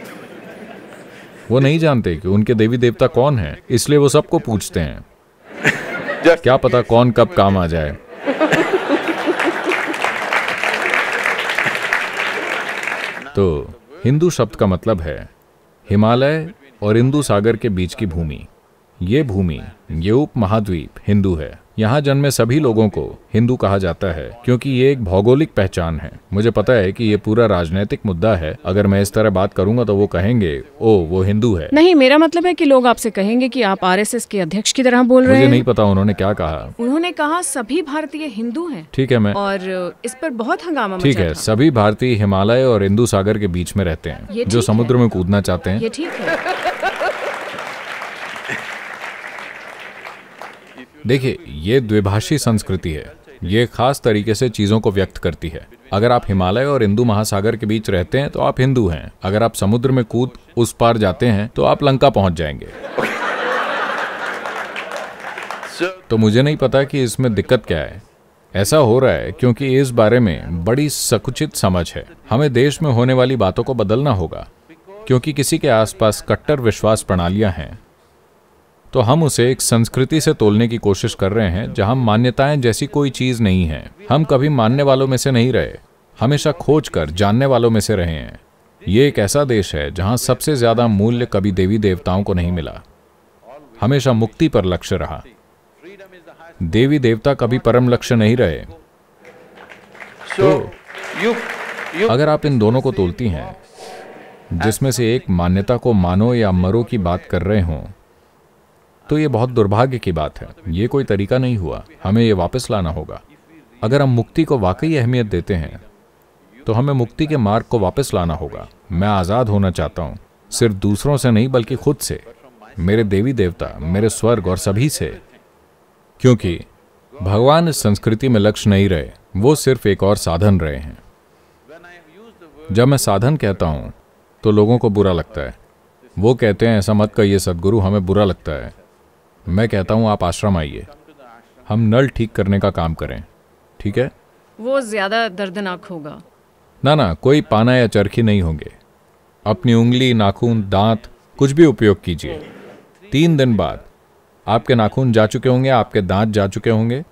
वो नहीं जानते कि उनके देवी देवता कौन हैं, इसलिए वो सबको पूछते हैं क्या पता कौन कब काम आ जाए तो हिंदू शब्द का मतलब है हिमालय और इंदू सागर के बीच की भूमि ये भूमि ये उप महाद्वीप हिंदू है यहाँ जन्मे सभी लोगों को हिंदू कहा जाता है क्योंकि ये एक भौगोलिक पहचान है मुझे पता है कि ये पूरा राजनीतिक मुद्दा है अगर मैं इस तरह बात करूंगा तो वो कहेंगे ओ वो हिंदू है नहीं मेरा मतलब है कि लोग आपसे कहेंगे कि आप आरएसएस के अध्यक्ष की तरह बोल रहे हैं मुझे नहीं पता उन्होंने क्या कहा उन्होंने कहा सभी भारतीय हिंदू है ठीक है मैं और इस पर बहुत हंगामा ठीक है सभी भारतीय हिमालय और हिंदू सागर के बीच में रहते हैं जो समुद्र में कूदना चाहते हैं ठीक है देखिए ये द्विभाषी संस्कृति है ये खास तरीके से चीज़ों को व्यक्त करती है अगर आप हिमालय और हिंदू महासागर के बीच रहते हैं तो आप हिंदू हैं अगर आप समुद्र में कूद उस पार जाते हैं तो आप लंका पहुंच जाएंगे तो मुझे नहीं पता कि इसमें दिक्कत क्या है ऐसा हो रहा है क्योंकि इस बारे में बड़ी सकुचित समझ है हमें देश में होने वाली बातों को बदलना होगा क्योंकि किसी के आसपास कट्टर विश्वास प्रणालियां हैं तो हम उसे एक संस्कृति से तोलने की कोशिश कर रहे हैं जहां मान्यताएं जैसी कोई चीज नहीं है हम कभी मानने वालों में से नहीं रहे हमेशा खोज कर जानने वालों में से रहे हैं ये एक ऐसा देश है जहां सबसे ज्यादा मूल्य कभी देवी देवताओं को नहीं मिला हमेशा मुक्ति पर लक्ष्य रहा देवी देवता कभी परम लक्ष्य नहीं रहे तो अगर आप इन दोनों को तोलती हैं जिसमें से एक मान्यता को मानो या मरो की बात कर रहे हों तो ये बहुत दुर्भाग्य की बात है ये कोई तरीका नहीं हुआ हमें ये वापस लाना होगा अगर हम मुक्ति को वाकई अहमियत देते हैं तो हमें मुक्ति के मार्ग को वापस लाना होगा मैं आज़ाद होना चाहता हूँ सिर्फ दूसरों से नहीं बल्कि खुद से मेरे देवी देवता मेरे स्वर्ग और सभी से क्योंकि भगवान इस संस्कृति में लक्ष्य नहीं रहे वो सिर्फ एक और साधन रहे हैं जब मैं साधन कहता हूँ तो लोगों को बुरा लगता है वो कहते हैं ऐसा मत कहिए सदगुरु हमें बुरा लगता है मैं कहता हूँ आप आश्रम आइए हम नल ठीक करने का काम करें ठीक है वो ज्यादा दर्दनाक होगा ना ना कोई पाना या चरखी नहीं होंगे अपनी उंगली नाखून दांत कुछ भी उपयोग कीजिए तीन दिन बाद आपके नाखून जा चुके होंगे आपके दांत जा चुके होंगे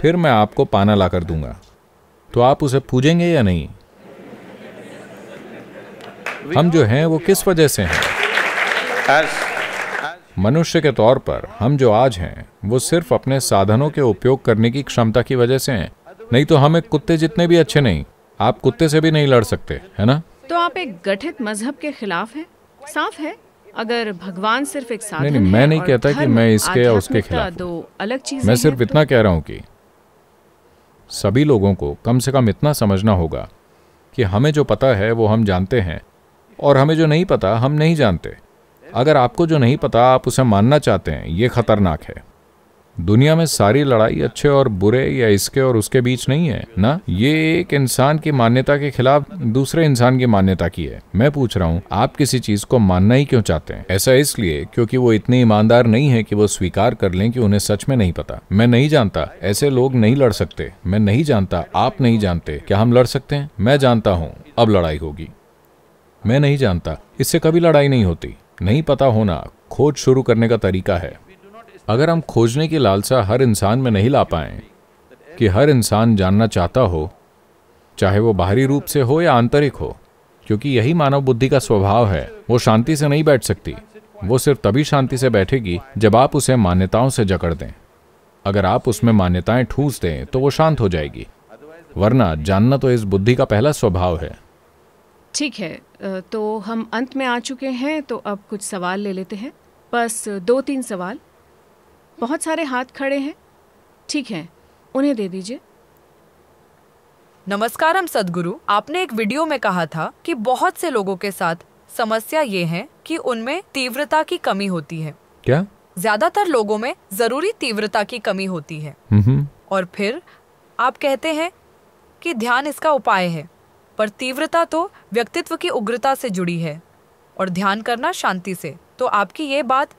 फिर मैं आपको पाना ला कर दूंगा तो आप उसे पूजेंगे या नहीं हम जो हैं वो किस वजह से हैं मनुष्य के तौर पर हम जो आज हैं वो सिर्फ अपने साधनों के उपयोग करने की क्षमता की वजह से हैं नहीं तो हम एक कुत्ते जितने भी अच्छे नहीं आप कुत्ते से भी नहीं लड़ सकते है ना तो आप एक गठित मजहब के खिलाफ हैं साफ है अगर भगवान सिर्फ एक साधन नहीं, नहीं मैं नहीं कहता कि मैं इसके या उसके खिलाफ दो अलग चीज मैं सिर्फ तो इतना कह रहा हूँ कि सभी लोगों को कम से कम इतना समझना होगा कि हमें जो पता है वो हम जानते हैं और हमें जो नहीं पता हम नहीं जानते अगर आपको जो नहीं पता आप उसे मानना चाहते हैं ये खतरनाक है दुनिया में सारी लड़ाई अच्छे और बुरे या इसके और उसके बीच नहीं है ना ये एक इंसान की मान्यता के खिलाफ दूसरे इंसान की मान्यता की है मैं पूछ रहा हूँ आप किसी चीज को मानना ही क्यों चाहते हैं ऐसा इसलिए क्योंकि वो इतने ईमानदार नहीं है कि वो स्वीकार कर लें कि उन्हें सच में नहीं पता मैं नहीं जानता ऐसे लोग नहीं लड़ सकते मैं नहीं जानता आप नहीं जानते क्या हम लड़ सकते हैं मैं जानता हूँ अब लड़ाई होगी मैं नहीं जानता इससे कभी लड़ाई नहीं होती नहीं पता होना खोज शुरू करने का तरीका है अगर हम खोजने की लालसा हर इंसान में नहीं ला पाए कि हर इंसान जानना चाहता हो चाहे वो बाहरी रूप से हो या आंतरिक हो क्योंकि यही मानव बुद्धि का स्वभाव है वो शांति से नहीं बैठ सकती वो सिर्फ तभी शांति से बैठेगी जब आप उसे मान्यताओं से जकड़ दें अगर आप उसमें मान्यताएं ठूस दें तो वो शांत हो जाएगी वरना जानना तो इस बुद्धि का पहला स्वभाव है ठीक है तो हम अंत में आ चुके हैं तो अब कुछ सवाल ले लेते हैं बस दो तीन सवाल बहुत सारे हाथ खड़े हैं ठीक है उन्हें दे दीजिए नमस्कार हम सदगुरु आपने एक वीडियो में कहा था कि बहुत से लोगों के साथ समस्या ये है कि उनमें तीव्रता की कमी होती है क्या ज्यादातर लोगों में जरूरी तीव्रता की कमी होती है और फिर आप कहते हैं कि ध्यान इसका उपाय है पर तीव्रता तो व्यक्तित्व की उग्रता से जुड़ी है और ध्यान करना शांति से तो आपकी ये बात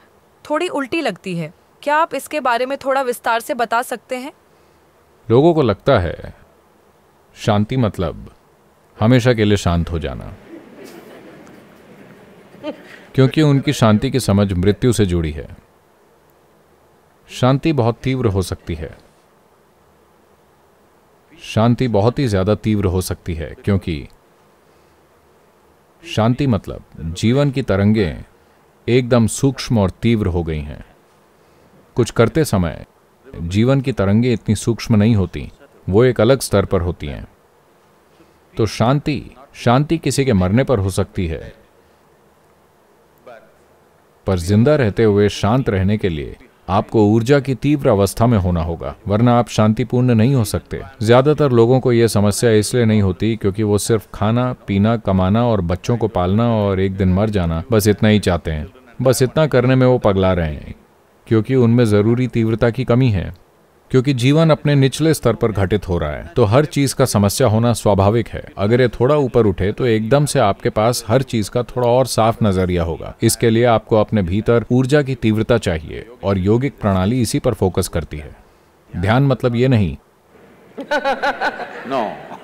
थोड़ी उल्टी लगती है क्या आप इसके बारे में थोड़ा विस्तार से बता सकते हैं लोगों को लगता है शांति मतलब हमेशा के लिए शांत हो जाना क्योंकि उनकी शांति की समझ मृत्यु से जुड़ी है शांति बहुत तीव्र हो सकती है शांति बहुत ही ज्यादा तीव्र हो सकती है क्योंकि शांति मतलब जीवन की तरंगे एकदम सूक्ष्म और तीव्र हो गई हैं कुछ करते समय जीवन की तरंगे इतनी सूक्ष्म नहीं होती वो एक अलग स्तर पर होती हैं तो शांति शांति किसी के मरने पर हो सकती है पर जिंदा रहते हुए शांत रहने के लिए आपको ऊर्जा की तीव्र अवस्था में होना होगा वरना आप शांतिपूर्ण नहीं हो सकते ज्यादातर लोगों को यह समस्या इसलिए नहीं होती क्योंकि वो सिर्फ खाना पीना कमाना और बच्चों को पालना और एक दिन मर जाना बस इतना ही चाहते हैं बस इतना करने में वो पगला रहे हैं क्योंकि उनमें ज़रूरी तीव्रता की कमी है क्योंकि जीवन अपने निचले स्तर पर घटित हो रहा है तो हर चीज का समस्या होना स्वाभाविक है अगर ये थोड़ा ऊपर उठे तो एकदम से आपके पास हर चीज का थोड़ा और साफ नजरिया होगा इसके लिए आपको अपने भीतर ऊर्जा की तीव्रता चाहिए और योगिक प्रणाली इसी पर फोकस करती है ध्यान मतलब ये नहीं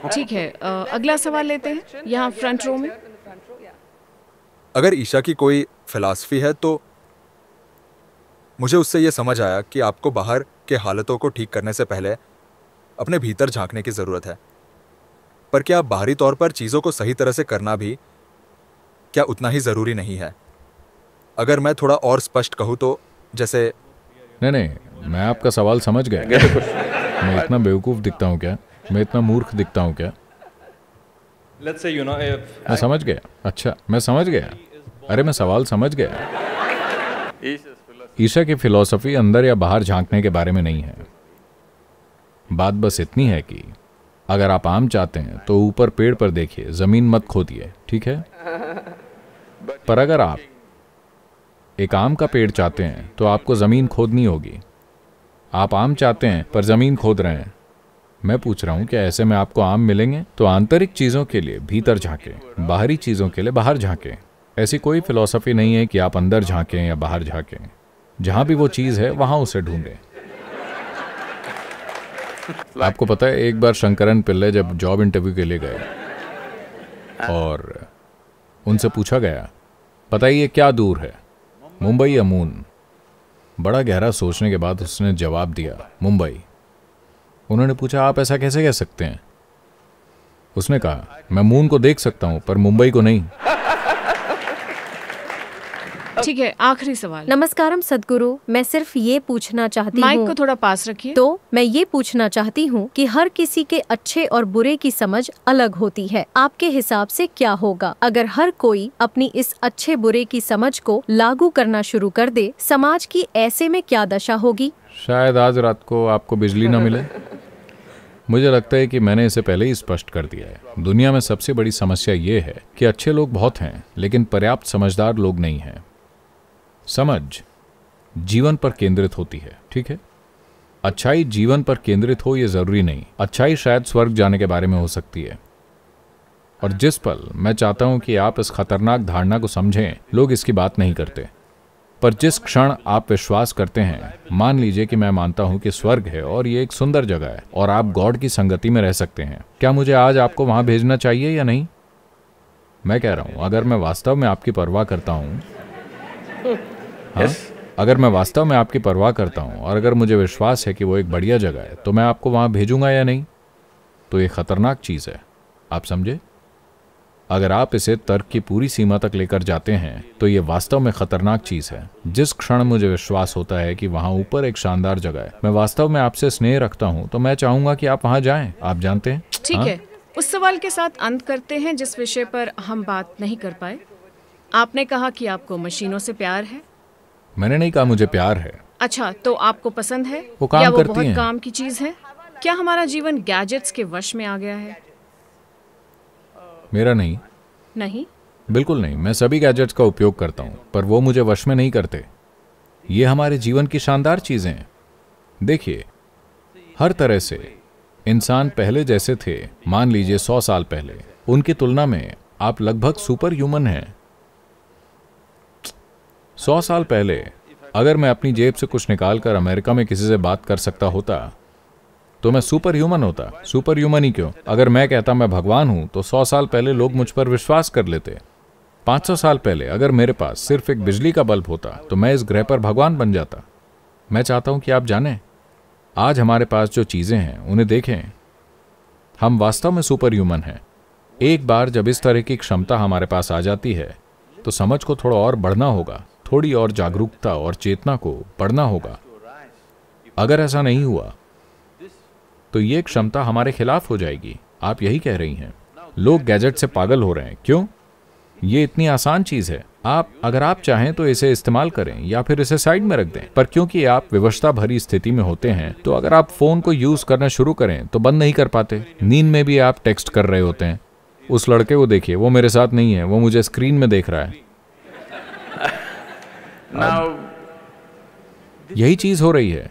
ठीक है अगला सवाल लेते हैं यहाँ फ्रंट रो में अगर ईशा की कोई फिलासफी है तो मुझे उससे यह समझ आया कि आपको बाहर के हालतों को ठीक करने से पहले अपने भीतर झांकने की ज़रूरत है पर क्या बाहरी तौर पर चीज़ों को सही तरह से करना भी क्या उतना ही ज़रूरी नहीं है अगर मैं थोड़ा और स्पष्ट कहूँ तो जैसे नहीं नहीं मैं आपका सवाल समझ गया मैं इतना बेवकूफ़ दिखता हूँ क्या मैं इतना मूर्ख दिखता हूँ क्या मैं समझ गया अच्छा मैं समझ गया अरे मैं सवाल समझ गया ईशा की फिलॉसफी अंदर या बाहर झांकने के बारे में नहीं है बात बस इतनी है कि अगर आप आम चाहते हैं तो ऊपर पेड़ पर देखिए जमीन मत खोदिए ठीक है पर अगर आप एक आम का पेड़ चाहते हैं तो आपको जमीन खोदनी होगी आप आम चाहते हैं पर जमीन खोद रहे हैं मैं पूछ रहा हूं कि ऐसे में आपको आम मिलेंगे तो आंतरिक चीजों के लिए भीतर झांके बाहरी चीजों के लिए बाहर झांके ऐसी कोई फिलॉसफी नहीं है कि आप अंदर झांकें या बाहर झांकें जहां भी वो चीज़ है वहां उसे ढूंढे आपको पता है एक बार शंकरन पिल्ले जब जॉब इंटरव्यू के लिए गए और उनसे पूछा गया बताइए क्या दूर है मुंबई या मून बड़ा गहरा सोचने के बाद उसने जवाब दिया मुंबई उन्होंने पूछा आप ऐसा कैसे कह सकते हैं उसने कहा मैं मून को देख सकता हूं पर मुंबई को नहीं ठीक है आखिरी सवाल नमस्कार सदगुरु मैं सिर्फ ये पूछना चाहती हूँ को थोड़ा पास रखिए तो मैं ये पूछना चाहती हूँ कि हर किसी के अच्छे और बुरे की समझ अलग होती है आपके हिसाब से क्या होगा अगर हर कोई अपनी इस अच्छे बुरे की समझ को लागू करना शुरू कर दे समाज की ऐसे में क्या दशा होगी शायद आज रात को आपको बिजली न मिले मुझे लगता है कि मैंने इसे पहले ही स्पष्ट कर दिया है दुनिया में सबसे बड़ी समस्या ये है कि अच्छे लोग बहुत हैं लेकिन पर्याप्त समझदार लोग नहीं हैं समझ जीवन पर केंद्रित होती है ठीक है अच्छाई जीवन पर केंद्रित हो यह जरूरी नहीं अच्छाई शायद स्वर्ग जाने के बारे में हो सकती है और हाँ। जिस पल मैं चाहता हूं कि आप इस खतरनाक धारणा को समझें लोग इसकी बात नहीं करते पर जिस क्षण आप विश्वास करते हैं मान लीजिए कि मैं मानता हूं कि स्वर्ग है और ये एक सुंदर जगह है और आप गॉड की संगति में रह सकते हैं क्या मुझे आज आपको वहां भेजना चाहिए या नहीं मैं कह रहा हूं अगर मैं वास्तव में आपकी परवाह करता हूं हाँ अगर मैं वास्तव में आपकी परवाह करता हूँ और अगर मुझे विश्वास है कि वो एक बढ़िया जगह है तो मैं आपको वहाँ भेजूंगा या नहीं तो ये खतरनाक चीज़ है आप समझे अगर आप इसे तर्क की पूरी सीमा तक लेकर जाते हैं तो ये वास्तव में खतरनाक चीज़ है जिस क्षण मुझे विश्वास होता है कि वहाँ ऊपर एक शानदार जगह है मैं वास्तव में आपसे स्नेह रखता हूँ तो मैं चाहूंगा कि आप वहाँ जाएं आप जानते हैं ठीक हाँ? है उस सवाल के साथ अंत करते हैं जिस विषय पर हम बात नहीं कर पाए आपने कहा कि आपको मशीनों से प्यार है मैंने नहीं कहा मुझे प्यार है अच्छा तो आपको पसंद है वो काम या वो करती बहुत काम की चीज है क्या हमारा जीवन गैजेट्स के वश में आ गया है मेरा नहीं नहीं बिल्कुल नहीं मैं सभी गैजेट्स का उपयोग करता हूँ पर वो मुझे वश में नहीं करते ये हमारे जीवन की शानदार चीज़ें हैं देखिए हर तरह से इंसान पहले जैसे थे मान लीजिए सौ साल पहले उनकी तुलना में आप लगभग सुपर ह्यूमन हैं सौ साल पहले अगर मैं अपनी जेब से कुछ निकाल कर अमेरिका में किसी से बात कर सकता होता तो मैं सुपर ह्यूमन होता सुपर ह्यूमन ही क्यों अगर मैं कहता मैं भगवान हूं तो सौ साल पहले लोग मुझ पर विश्वास कर लेते 500 साल पहले अगर मेरे पास सिर्फ एक बिजली का बल्ब होता तो मैं इस ग्रह पर भगवान बन जाता मैं चाहता हूं कि आप जानें आज हमारे पास जो चीज़ें हैं उन्हें देखें हम वास्तव में सुपर ह्यूमन हैं एक बार जब इस तरह की क्षमता हमारे पास आ जाती है तो समझ को थोड़ा और बढ़ना होगा थोड़ी और जागरूकता और चेतना को पढ़ना होगा अगर ऐसा नहीं हुआ तो ये क्षमता हमारे खिलाफ हो जाएगी आप यही कह रही हैं लोग गैजेट से पागल हो रहे हैं क्यों ये इतनी आसान चीज है आप अगर आप चाहें तो इसे इस्तेमाल करें या फिर इसे साइड में रख दें पर क्योंकि आप विवशता भरी स्थिति में होते हैं तो अगर आप फोन को यूज करना शुरू करें तो बंद नहीं कर पाते नींद में भी आप टेक्स्ट कर रहे होते हैं उस लड़के को देखिए वो मेरे साथ नहीं है वो मुझे स्क्रीन में देख रहा है यही चीज हो रही है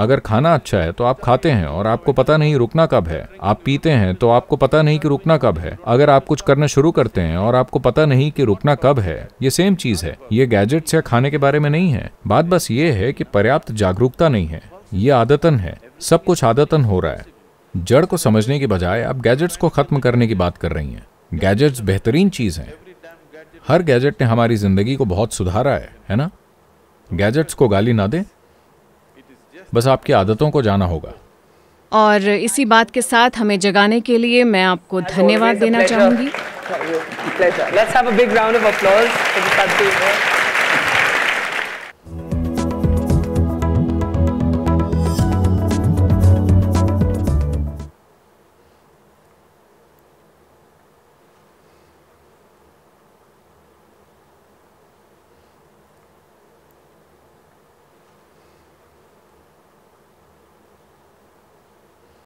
अगर खाना अच्छा है तो आप खाते हैं और आपको पता नहीं रुकना कब है आप पीते हैं तो आपको पता नहीं कि रुकना कब है अगर आप कुछ करना शुरू करते हैं और आपको पता नहीं कि रुकना कब है ये सेम चीज है ये गैजेट्स या खाने के बारे में नहीं है बात बस ये है कि पर्याप्त जागरूकता नहीं है ये आदतन है सब कुछ आदतन हो रहा है जड़ को समझने के बजाय आप गैजेट्स को खत्म करने की बात कर रही हैं गैजेट्स बेहतरीन चीज है हर गैजेट ने हमारी ज़िंदगी को बहुत सुधारा है है ना गैजेट्स को गाली ना दें बस आपकी आदतों को जाना होगा और इसी बात के साथ हमें जगाने के लिए मैं आपको धन्यवाद देना चाहूँगी